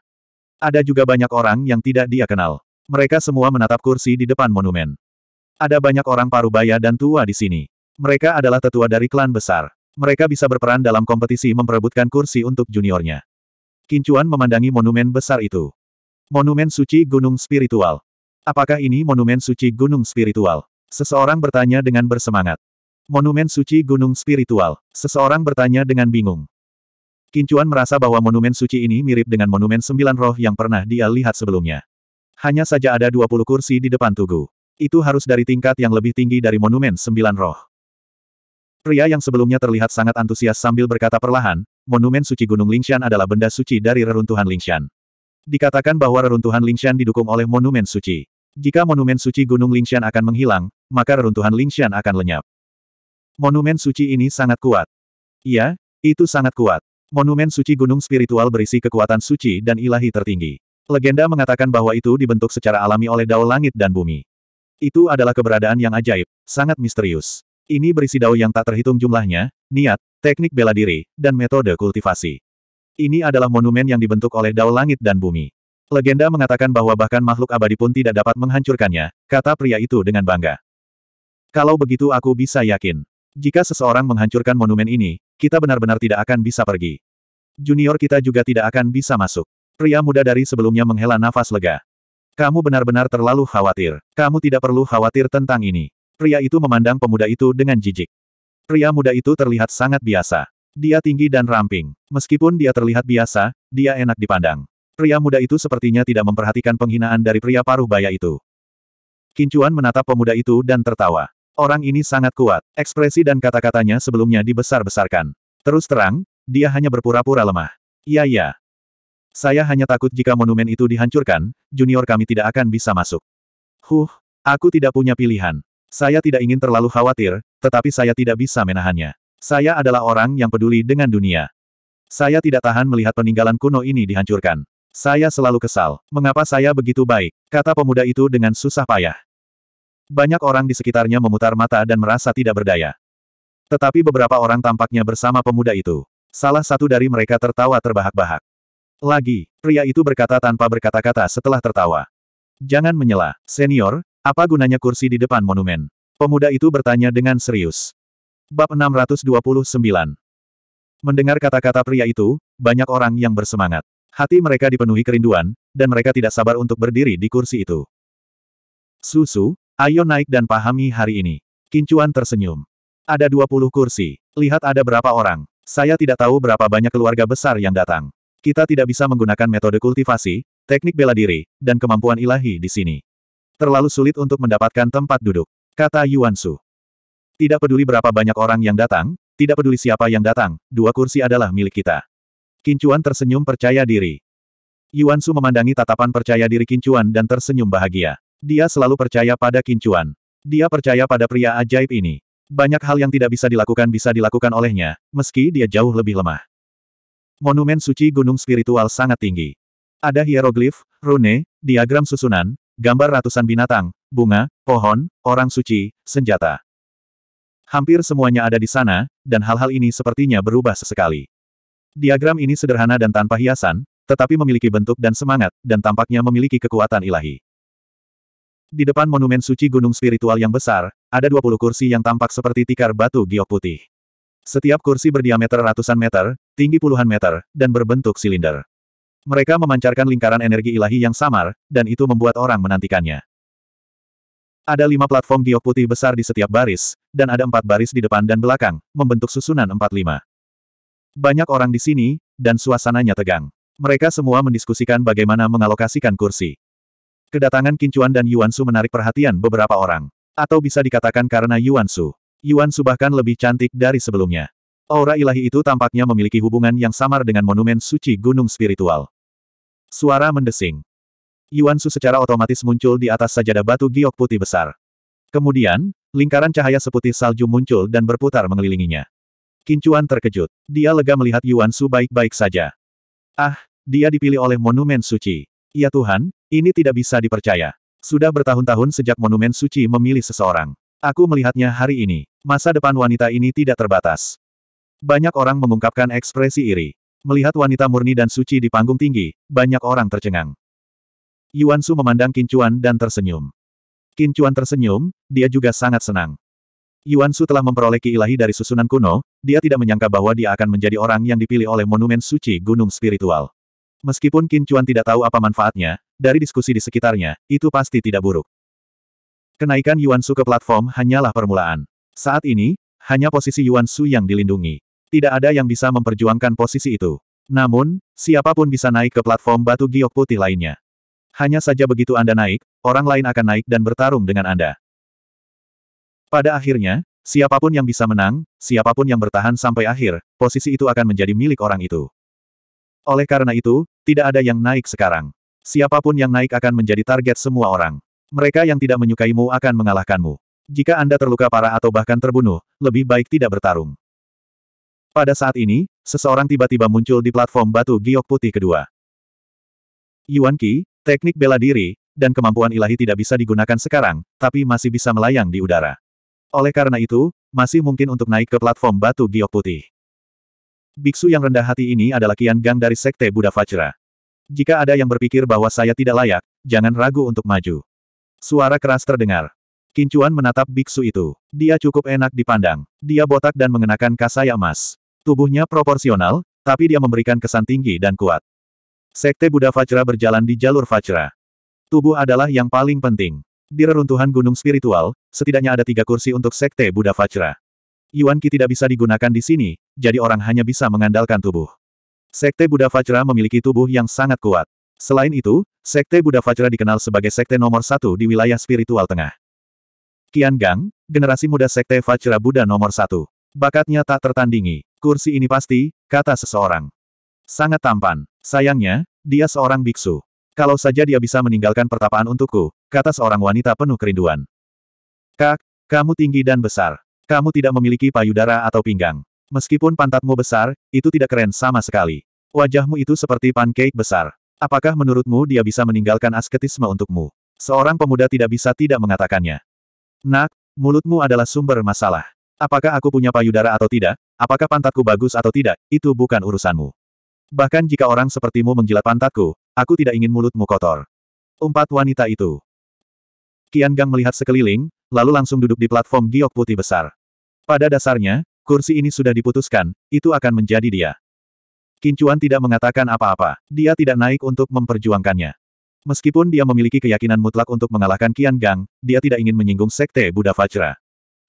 Ada juga banyak orang yang tidak dia kenal. Mereka semua menatap kursi di depan monumen. Ada banyak orang parubaya dan tua di sini. Mereka adalah tetua dari klan besar. Mereka bisa berperan dalam kompetisi memperebutkan kursi untuk juniornya. Kincuan memandangi monumen besar itu. Monumen suci gunung spiritual. Apakah ini monumen suci gunung spiritual? Seseorang bertanya dengan bersemangat. Monumen suci gunung spiritual. Seseorang bertanya dengan bingung. Kincuan merasa bahwa monumen suci ini mirip dengan monumen sembilan roh yang pernah dia lihat sebelumnya. Hanya saja ada 20 kursi di depan tugu. Itu harus dari tingkat yang lebih tinggi dari monumen sembilan roh. Pria yang sebelumnya terlihat sangat antusias sambil berkata perlahan, monumen suci Gunung Lingshan adalah benda suci dari reruntuhan Lingshan. Dikatakan bahwa reruntuhan Lingshan didukung oleh monumen suci. Jika monumen suci Gunung Lingshan akan menghilang, maka reruntuhan Lingshan akan lenyap. Monumen suci ini sangat kuat. Iya, itu sangat kuat. Monumen suci gunung spiritual berisi kekuatan suci dan ilahi tertinggi. Legenda mengatakan bahwa itu dibentuk secara alami oleh dao langit dan bumi. Itu adalah keberadaan yang ajaib, sangat misterius. Ini berisi dao yang tak terhitung jumlahnya, niat, teknik bela diri, dan metode kultivasi. Ini adalah monumen yang dibentuk oleh dao langit dan bumi. Legenda mengatakan bahwa bahkan makhluk abadi pun tidak dapat menghancurkannya, kata pria itu dengan bangga. Kalau begitu aku bisa yakin. Jika seseorang menghancurkan monumen ini, kita benar-benar tidak akan bisa pergi. Junior kita juga tidak akan bisa masuk. Pria muda dari sebelumnya menghela nafas lega. Kamu benar-benar terlalu khawatir. Kamu tidak perlu khawatir tentang ini. Pria itu memandang pemuda itu dengan jijik. Pria muda itu terlihat sangat biasa. Dia tinggi dan ramping. Meskipun dia terlihat biasa, dia enak dipandang. Pria muda itu sepertinya tidak memperhatikan penghinaan dari pria paruh baya itu. Kincuan menatap pemuda itu dan tertawa. Orang ini sangat kuat. Ekspresi dan kata-katanya sebelumnya dibesar-besarkan. Terus terang, dia hanya berpura-pura lemah. Iya iya. Saya hanya takut jika monumen itu dihancurkan, junior kami tidak akan bisa masuk. Huh, aku tidak punya pilihan. Saya tidak ingin terlalu khawatir, tetapi saya tidak bisa menahannya. Saya adalah orang yang peduli dengan dunia. Saya tidak tahan melihat peninggalan kuno ini dihancurkan. Saya selalu kesal. Mengapa saya begitu baik? Kata pemuda itu dengan susah payah. Banyak orang di sekitarnya memutar mata dan merasa tidak berdaya. Tetapi beberapa orang tampaknya bersama pemuda itu. Salah satu dari mereka tertawa terbahak-bahak. Lagi, pria itu berkata tanpa berkata-kata setelah tertawa. Jangan menyela, senior, apa gunanya kursi di depan monumen? Pemuda itu bertanya dengan serius. Bab 629 Mendengar kata-kata pria itu, banyak orang yang bersemangat. Hati mereka dipenuhi kerinduan, dan mereka tidak sabar untuk berdiri di kursi itu. Susu, ayo naik dan pahami hari ini. Kincuan tersenyum. Ada 20 kursi. Lihat ada berapa orang. Saya tidak tahu berapa banyak keluarga besar yang datang. Kita tidak bisa menggunakan metode kultivasi, teknik bela diri, dan kemampuan ilahi di sini. Terlalu sulit untuk mendapatkan tempat duduk, kata Yuan Su. Tidak peduli berapa banyak orang yang datang, tidak peduli siapa yang datang, dua kursi adalah milik kita. Kincuan tersenyum percaya diri. Yuan Su memandangi tatapan percaya diri Kincuan dan tersenyum bahagia. Dia selalu percaya pada Kincuan. Dia percaya pada pria ajaib ini. Banyak hal yang tidak bisa dilakukan bisa dilakukan olehnya, meski dia jauh lebih lemah. Monumen suci gunung spiritual sangat tinggi. Ada hieroglif, rune, diagram susunan, Gambar ratusan binatang, bunga, pohon, orang suci, senjata. Hampir semuanya ada di sana, dan hal-hal ini sepertinya berubah sesekali. Diagram ini sederhana dan tanpa hiasan, tetapi memiliki bentuk dan semangat, dan tampaknya memiliki kekuatan ilahi. Di depan monumen suci gunung spiritual yang besar, ada 20 kursi yang tampak seperti tikar batu giok putih. Setiap kursi berdiameter ratusan meter, tinggi puluhan meter, dan berbentuk silinder. Mereka memancarkan lingkaran energi ilahi yang samar, dan itu membuat orang menantikannya. Ada lima platform giok putih besar di setiap baris, dan ada empat baris di depan dan belakang, membentuk susunan empat lima. Banyak orang di sini, dan suasananya tegang. Mereka semua mendiskusikan bagaimana mengalokasikan kursi. Kedatangan Kincuan dan Yuan Su menarik perhatian beberapa orang. Atau bisa dikatakan karena Yuan Su. Yuan Su bahkan lebih cantik dari sebelumnya. Aura ilahi itu tampaknya memiliki hubungan yang samar dengan monumen suci gunung spiritual. Suara mendesing. Yuan Su secara otomatis muncul di atas sajadah batu giok putih besar. Kemudian, lingkaran cahaya seputih salju muncul dan berputar mengelilinginya. Kincuan terkejut. Dia lega melihat Yuan Su baik-baik saja. Ah, dia dipilih oleh monumen suci. Ya Tuhan, ini tidak bisa dipercaya. Sudah bertahun-tahun sejak monumen suci memilih seseorang. Aku melihatnya hari ini. Masa depan wanita ini tidak terbatas. Banyak orang mengungkapkan ekspresi iri. Melihat wanita murni dan suci di panggung tinggi, banyak orang tercengang. Yuan Su memandang Kincuan dan tersenyum. Kincuan tersenyum, dia juga sangat senang. Yuan Su telah memperoleh keilahi dari susunan kuno, dia tidak menyangka bahwa dia akan menjadi orang yang dipilih oleh monumen suci gunung spiritual. Meskipun Kincuan tidak tahu apa manfaatnya, dari diskusi di sekitarnya, itu pasti tidak buruk. Kenaikan Yuan Su ke platform hanyalah permulaan. Saat ini, hanya posisi Yuan Su yang dilindungi. Tidak ada yang bisa memperjuangkan posisi itu. Namun, siapapun bisa naik ke platform batu giok putih lainnya. Hanya saja begitu Anda naik, orang lain akan naik dan bertarung dengan Anda. Pada akhirnya, siapapun yang bisa menang, siapapun yang bertahan sampai akhir, posisi itu akan menjadi milik orang itu. Oleh karena itu, tidak ada yang naik sekarang. Siapapun yang naik akan menjadi target semua orang. Mereka yang tidak menyukaimu akan mengalahkanmu. Jika Anda terluka parah atau bahkan terbunuh, lebih baik tidak bertarung. Pada saat ini, seseorang tiba-tiba muncul di platform batu giok putih kedua. Yuan Qi, teknik bela diri, dan kemampuan ilahi tidak bisa digunakan sekarang, tapi masih bisa melayang di udara. Oleh karena itu, masih mungkin untuk naik ke platform batu giok putih. Biksu yang rendah hati ini adalah Kian Gang dari Sekte Buddha Fajra. Jika ada yang berpikir bahwa saya tidak layak, jangan ragu untuk maju. Suara keras terdengar. Kincuan menatap biksu itu. Dia cukup enak dipandang. Dia botak dan mengenakan kasaya emas. Tubuhnya proporsional, tapi dia memberikan kesan tinggi dan kuat. Sekte Buddha Vajra berjalan di jalur Vajra. Tubuh adalah yang paling penting. Di reruntuhan gunung spiritual, setidaknya ada tiga kursi untuk Sekte Buddha Vajra. Yuan Qi tidak bisa digunakan di sini, jadi orang hanya bisa mengandalkan tubuh. Sekte Buddha Vajra memiliki tubuh yang sangat kuat. Selain itu, Sekte Buddha Vajra dikenal sebagai Sekte nomor satu di wilayah spiritual tengah. Qian Gang, generasi muda Sekte Vajra Buddha nomor satu. Bakatnya tak tertandingi. Kursi ini pasti, kata seseorang. Sangat tampan. Sayangnya, dia seorang biksu. Kalau saja dia bisa meninggalkan pertapaan untukku, kata seorang wanita penuh kerinduan. Kak, kamu tinggi dan besar. Kamu tidak memiliki payudara atau pinggang. Meskipun pantatmu besar, itu tidak keren sama sekali. Wajahmu itu seperti pancake besar. Apakah menurutmu dia bisa meninggalkan asketisme untukmu? Seorang pemuda tidak bisa tidak mengatakannya. Nak, mulutmu adalah sumber masalah. Apakah aku punya payudara atau tidak, apakah pantatku bagus atau tidak, itu bukan urusanmu. Bahkan jika orang sepertimu menjilat pantatku, aku tidak ingin mulutmu kotor. Empat wanita itu. Qian Gang melihat sekeliling, lalu langsung duduk di platform giok putih besar. Pada dasarnya, kursi ini sudah diputuskan, itu akan menjadi dia. Kincuan tidak mengatakan apa-apa. Dia tidak naik untuk memperjuangkannya. Meskipun dia memiliki keyakinan mutlak untuk mengalahkan Qian Gang, dia tidak ingin menyinggung sekte Buddha Vajra.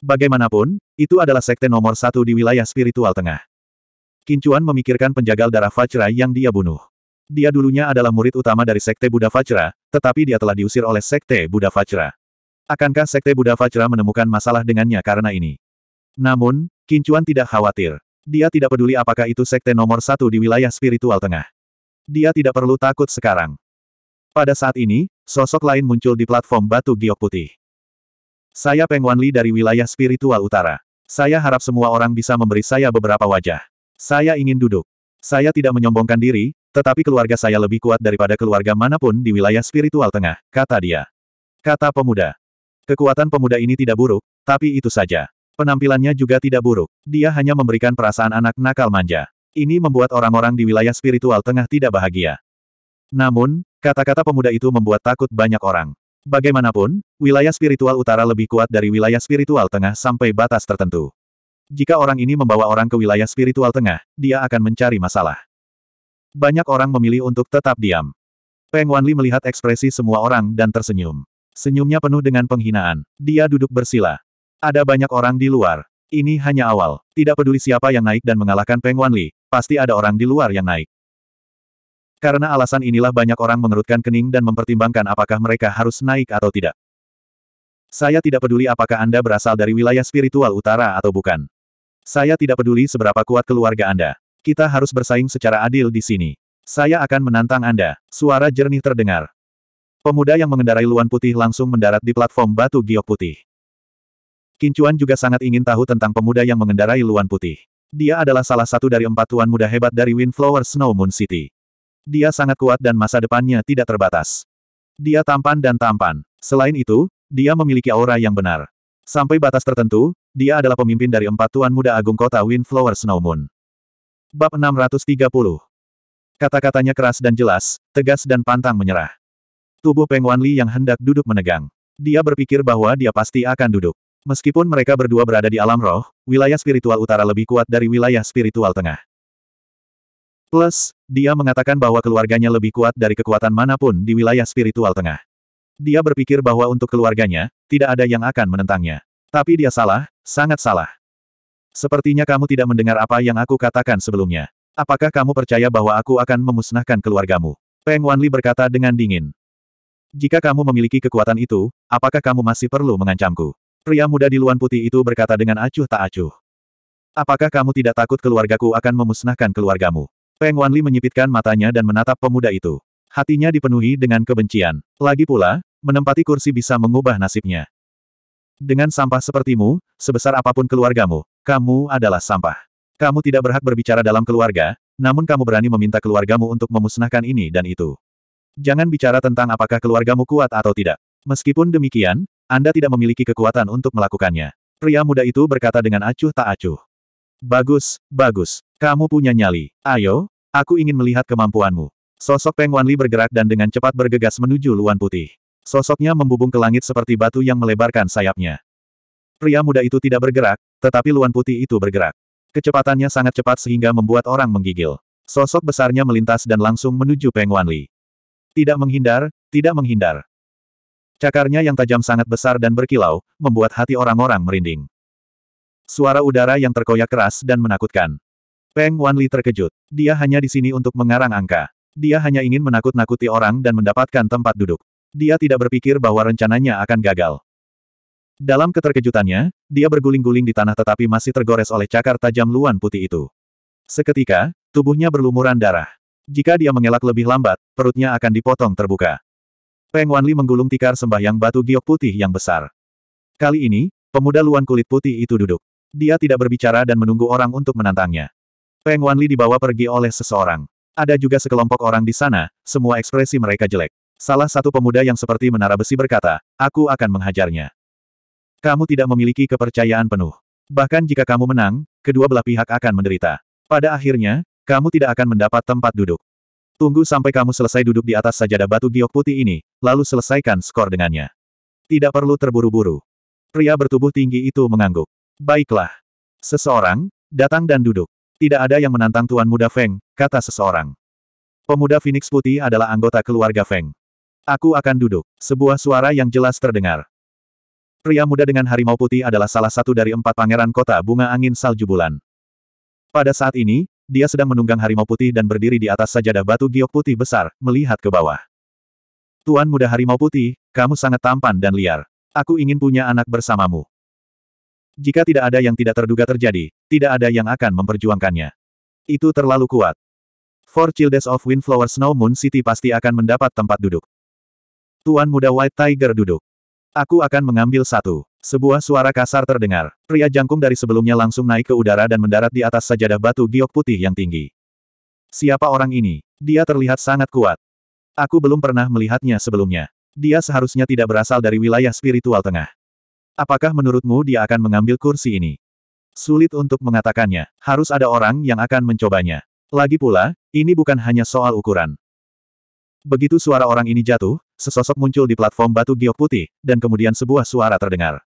Bagaimanapun, itu adalah sekte nomor satu di wilayah spiritual tengah. Kincuan memikirkan penjagal darah Fajra yang dia bunuh. Dia dulunya adalah murid utama dari sekte Buddha Fajra, tetapi dia telah diusir oleh sekte Buddha Fajra. Akankah sekte Buddha Fajra menemukan masalah dengannya karena ini? Namun, Kincuan tidak khawatir. Dia tidak peduli apakah itu sekte nomor satu di wilayah spiritual tengah. Dia tidak perlu takut sekarang. Pada saat ini, sosok lain muncul di platform batu giok putih. Saya Peng Wanli dari wilayah spiritual utara. Saya harap semua orang bisa memberi saya beberapa wajah. Saya ingin duduk. Saya tidak menyombongkan diri, tetapi keluarga saya lebih kuat daripada keluarga manapun di wilayah spiritual tengah, kata dia. Kata pemuda. Kekuatan pemuda ini tidak buruk, tapi itu saja. Penampilannya juga tidak buruk. Dia hanya memberikan perasaan anak nakal manja. Ini membuat orang-orang di wilayah spiritual tengah tidak bahagia. Namun, kata-kata pemuda itu membuat takut banyak orang. Bagaimanapun, wilayah spiritual utara lebih kuat dari wilayah spiritual tengah sampai batas tertentu. Jika orang ini membawa orang ke wilayah spiritual tengah, dia akan mencari masalah. Banyak orang memilih untuk tetap diam. Peng Wanli melihat ekspresi semua orang dan tersenyum. Senyumnya penuh dengan penghinaan. Dia duduk bersila. Ada banyak orang di luar. Ini hanya awal. Tidak peduli siapa yang naik dan mengalahkan Peng Wanli, pasti ada orang di luar yang naik. Karena alasan inilah banyak orang mengerutkan kening dan mempertimbangkan apakah mereka harus naik atau tidak. Saya tidak peduli apakah Anda berasal dari wilayah spiritual utara atau bukan. Saya tidak peduli seberapa kuat keluarga Anda. Kita harus bersaing secara adil di sini. Saya akan menantang Anda. Suara jernih terdengar. Pemuda yang mengendarai luan putih langsung mendarat di platform batu giok putih. Kincuan juga sangat ingin tahu tentang pemuda yang mengendarai luan putih. Dia adalah salah satu dari empat tuan muda hebat dari Windflower Snow Moon City. Dia sangat kuat dan masa depannya tidak terbatas. Dia tampan dan tampan. Selain itu, dia memiliki aura yang benar. Sampai batas tertentu, dia adalah pemimpin dari empat tuan muda agung kota Windflower Snowmoon. Bab 630 Kata-katanya keras dan jelas, tegas dan pantang menyerah. Tubuh Peng Wanli yang hendak duduk menegang. Dia berpikir bahwa dia pasti akan duduk. Meskipun mereka berdua berada di alam roh, wilayah spiritual utara lebih kuat dari wilayah spiritual tengah. Plus, dia mengatakan bahwa keluarganya lebih kuat dari kekuatan manapun di wilayah spiritual tengah. Dia berpikir bahwa untuk keluarganya, tidak ada yang akan menentangnya. Tapi dia salah, sangat salah. Sepertinya kamu tidak mendengar apa yang aku katakan sebelumnya. Apakah kamu percaya bahwa aku akan memusnahkan keluargamu? Peng Wanli berkata dengan dingin. Jika kamu memiliki kekuatan itu, apakah kamu masih perlu mengancamku? Pria muda di luan putih itu berkata dengan acuh tak acuh. Apakah kamu tidak takut keluargaku akan memusnahkan keluargamu? Feng Wanli menyipitkan matanya dan menatap pemuda itu. Hatinya dipenuhi dengan kebencian. Lagi pula, menempati kursi bisa mengubah nasibnya. Dengan sampah sepertimu, sebesar apapun keluargamu, kamu adalah sampah. Kamu tidak berhak berbicara dalam keluarga, namun kamu berani meminta keluargamu untuk memusnahkan ini dan itu. Jangan bicara tentang apakah keluargamu kuat atau tidak. Meskipun demikian, Anda tidak memiliki kekuatan untuk melakukannya. Pria muda itu berkata dengan acuh tak acuh. Bagus, bagus. Kamu punya nyali. Ayo, aku ingin melihat kemampuanmu. Sosok Peng Wanli bergerak dan dengan cepat bergegas menuju Luan Putih. Sosoknya membubung ke langit seperti batu yang melebarkan sayapnya. Pria muda itu tidak bergerak, tetapi Luan Putih itu bergerak. Kecepatannya sangat cepat sehingga membuat orang menggigil. Sosok besarnya melintas dan langsung menuju Peng Wanli. Tidak menghindar, tidak menghindar. Cakarnya yang tajam sangat besar dan berkilau, membuat hati orang-orang merinding. Suara udara yang terkoyak keras dan menakutkan. Peng Wanli terkejut. Dia hanya di sini untuk mengarang angka. Dia hanya ingin menakut-nakuti orang dan mendapatkan tempat duduk. Dia tidak berpikir bahwa rencananya akan gagal. Dalam keterkejutannya, dia berguling-guling di tanah tetapi masih tergores oleh cakar tajam luan putih itu. Seketika, tubuhnya berlumuran darah. Jika dia mengelak lebih lambat, perutnya akan dipotong terbuka. Peng Wanli menggulung tikar sembahyang batu giok putih yang besar. Kali ini, pemuda luan kulit putih itu duduk. Dia tidak berbicara dan menunggu orang untuk menantangnya. Peng Wanli dibawa pergi oleh seseorang. Ada juga sekelompok orang di sana, semua ekspresi mereka jelek. Salah satu pemuda yang seperti menara besi berkata, aku akan menghajarnya. Kamu tidak memiliki kepercayaan penuh. Bahkan jika kamu menang, kedua belah pihak akan menderita. Pada akhirnya, kamu tidak akan mendapat tempat duduk. Tunggu sampai kamu selesai duduk di atas sajadah batu giok putih ini, lalu selesaikan skor dengannya. Tidak perlu terburu-buru. Pria bertubuh tinggi itu mengangguk. Baiklah. Seseorang, datang dan duduk. Tidak ada yang menantang Tuan Muda Feng, kata seseorang. Pemuda Phoenix Putih adalah anggota keluarga Feng. Aku akan duduk. Sebuah suara yang jelas terdengar. Pria muda dengan harimau putih adalah salah satu dari empat pangeran kota bunga angin salju bulan. Pada saat ini, dia sedang menunggang harimau putih dan berdiri di atas sajadah batu giok putih besar, melihat ke bawah. Tuan muda harimau putih, kamu sangat tampan dan liar. Aku ingin punya anak bersamamu. Jika tidak ada yang tidak terduga terjadi, tidak ada yang akan memperjuangkannya. Itu terlalu kuat. Four Childes of Windflower Snow Moon City pasti akan mendapat tempat duduk. Tuan muda White Tiger duduk. Aku akan mengambil satu. Sebuah suara kasar terdengar. Pria jangkung dari sebelumnya langsung naik ke udara dan mendarat di atas sajadah batu giok putih yang tinggi. Siapa orang ini? Dia terlihat sangat kuat. Aku belum pernah melihatnya sebelumnya. Dia seharusnya tidak berasal dari wilayah spiritual tengah. Apakah menurutmu dia akan mengambil kursi ini? Sulit untuk mengatakannya, harus ada orang yang akan mencobanya. Lagi pula, ini bukan hanya soal ukuran. Begitu suara orang ini jatuh, sesosok muncul di platform batu giok putih, dan kemudian sebuah suara terdengar.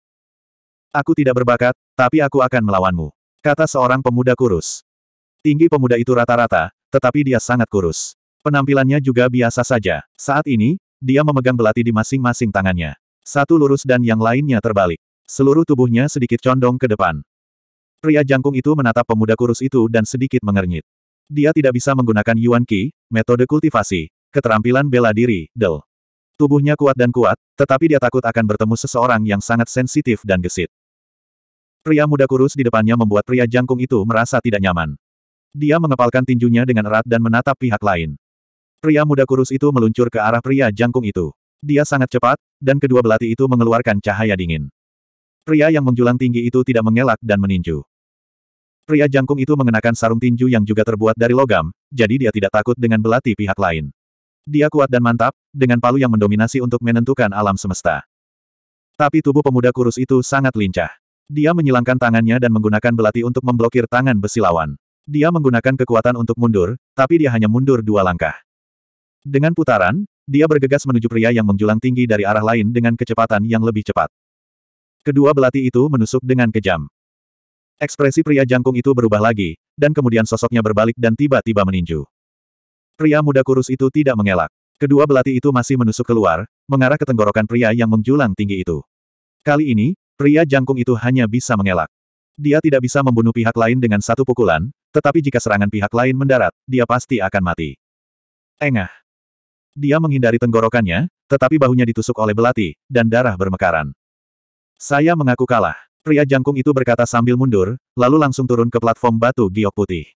Aku tidak berbakat, tapi aku akan melawanmu. Kata seorang pemuda kurus. Tinggi pemuda itu rata-rata, tetapi dia sangat kurus. Penampilannya juga biasa saja. Saat ini, dia memegang belati di masing-masing tangannya. Satu lurus dan yang lainnya terbalik. Seluruh tubuhnya sedikit condong ke depan. Pria jangkung itu menatap pemuda kurus itu dan sedikit mengernyit. Dia tidak bisa menggunakan Yuan Qi, metode kultivasi, keterampilan bela diri, Del. Tubuhnya kuat dan kuat, tetapi dia takut akan bertemu seseorang yang sangat sensitif dan gesit. Pria muda kurus di depannya membuat pria jangkung itu merasa tidak nyaman. Dia mengepalkan tinjunya dengan erat dan menatap pihak lain. Pria muda kurus itu meluncur ke arah pria jangkung itu. Dia sangat cepat, dan kedua belati itu mengeluarkan cahaya dingin. Pria yang menjulang tinggi itu tidak mengelak dan meninju. Pria jangkung itu mengenakan sarung tinju yang juga terbuat dari logam, jadi dia tidak takut dengan belati pihak lain. Dia kuat dan mantap, dengan palu yang mendominasi untuk menentukan alam semesta. Tapi tubuh pemuda kurus itu sangat lincah. Dia menyilangkan tangannya dan menggunakan belati untuk memblokir tangan besi lawan. Dia menggunakan kekuatan untuk mundur, tapi dia hanya mundur dua langkah. Dengan putaran, dia bergegas menuju pria yang menjulang tinggi dari arah lain dengan kecepatan yang lebih cepat. Kedua belati itu menusuk dengan kejam. Ekspresi pria jangkung itu berubah lagi, dan kemudian sosoknya berbalik dan tiba-tiba meninju. Pria muda kurus itu tidak mengelak. Kedua belati itu masih menusuk keluar, mengarah ke tenggorokan pria yang menjulang tinggi itu. Kali ini, pria jangkung itu hanya bisa mengelak. Dia tidak bisa membunuh pihak lain dengan satu pukulan, tetapi jika serangan pihak lain mendarat, dia pasti akan mati. Engah. Dia menghindari tenggorokannya, tetapi bahunya ditusuk oleh belati, dan darah bermekaran. Saya mengaku kalah. Pria jangkung itu berkata sambil mundur, lalu langsung turun ke platform batu giok putih.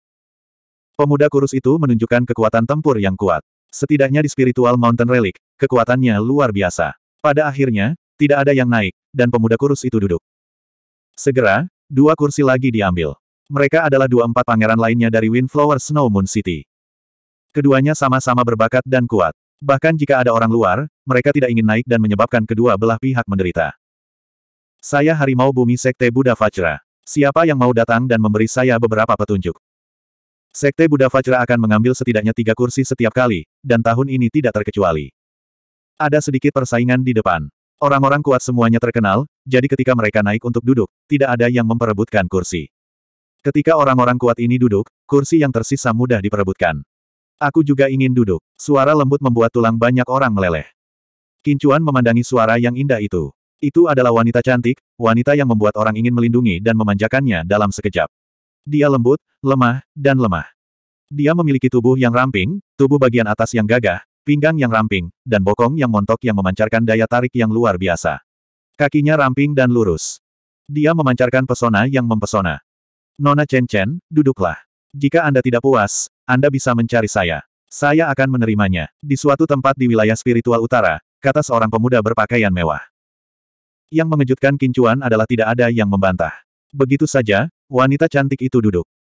Pemuda kurus itu menunjukkan kekuatan tempur yang kuat. Setidaknya di spiritual mountain relic, kekuatannya luar biasa. Pada akhirnya, tidak ada yang naik, dan pemuda kurus itu duduk. Segera, dua kursi lagi diambil. Mereka adalah dua empat pangeran lainnya dari Windflower Snow Moon City. Keduanya sama-sama berbakat dan kuat. Bahkan jika ada orang luar, mereka tidak ingin naik dan menyebabkan kedua belah pihak menderita. Saya harimau bumi Sekte Buddha Vajra. Siapa yang mau datang dan memberi saya beberapa petunjuk? Sekte Buddha Vajra akan mengambil setidaknya tiga kursi setiap kali, dan tahun ini tidak terkecuali. Ada sedikit persaingan di depan. Orang-orang kuat semuanya terkenal, jadi ketika mereka naik untuk duduk, tidak ada yang memperebutkan kursi. Ketika orang-orang kuat ini duduk, kursi yang tersisa mudah diperebutkan. Aku juga ingin duduk. Suara lembut membuat tulang banyak orang meleleh. Kincuan memandangi suara yang indah itu. Itu adalah wanita cantik, wanita yang membuat orang ingin melindungi dan memanjakannya dalam sekejap. Dia lembut, lemah, dan lemah. Dia memiliki tubuh yang ramping, tubuh bagian atas yang gagah, pinggang yang ramping, dan bokong yang montok yang memancarkan daya tarik yang luar biasa. Kakinya ramping dan lurus. Dia memancarkan pesona yang mempesona. Nona Chen Chen, duduklah. Jika Anda tidak puas, anda bisa mencari saya. Saya akan menerimanya. Di suatu tempat di wilayah spiritual utara, kata seorang pemuda berpakaian mewah. Yang mengejutkan Kincuan adalah tidak ada yang membantah. Begitu saja, wanita cantik itu duduk.